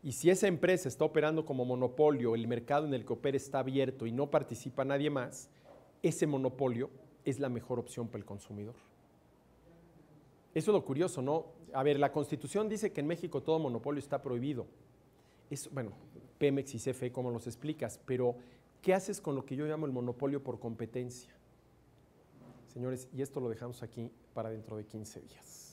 Y si esa empresa está operando como monopolio, el mercado en el que opera está abierto y no participa nadie más, ese monopolio es la mejor opción para el consumidor. Eso es lo curioso, ¿no? A ver, la Constitución dice que en México todo monopolio está prohibido. bueno, Pemex y CFE, ¿cómo los explicas? Pero, ¿qué haces con lo que yo llamo el monopolio por competencia? Señores, y esto lo dejamos aquí para dentro de 15 días.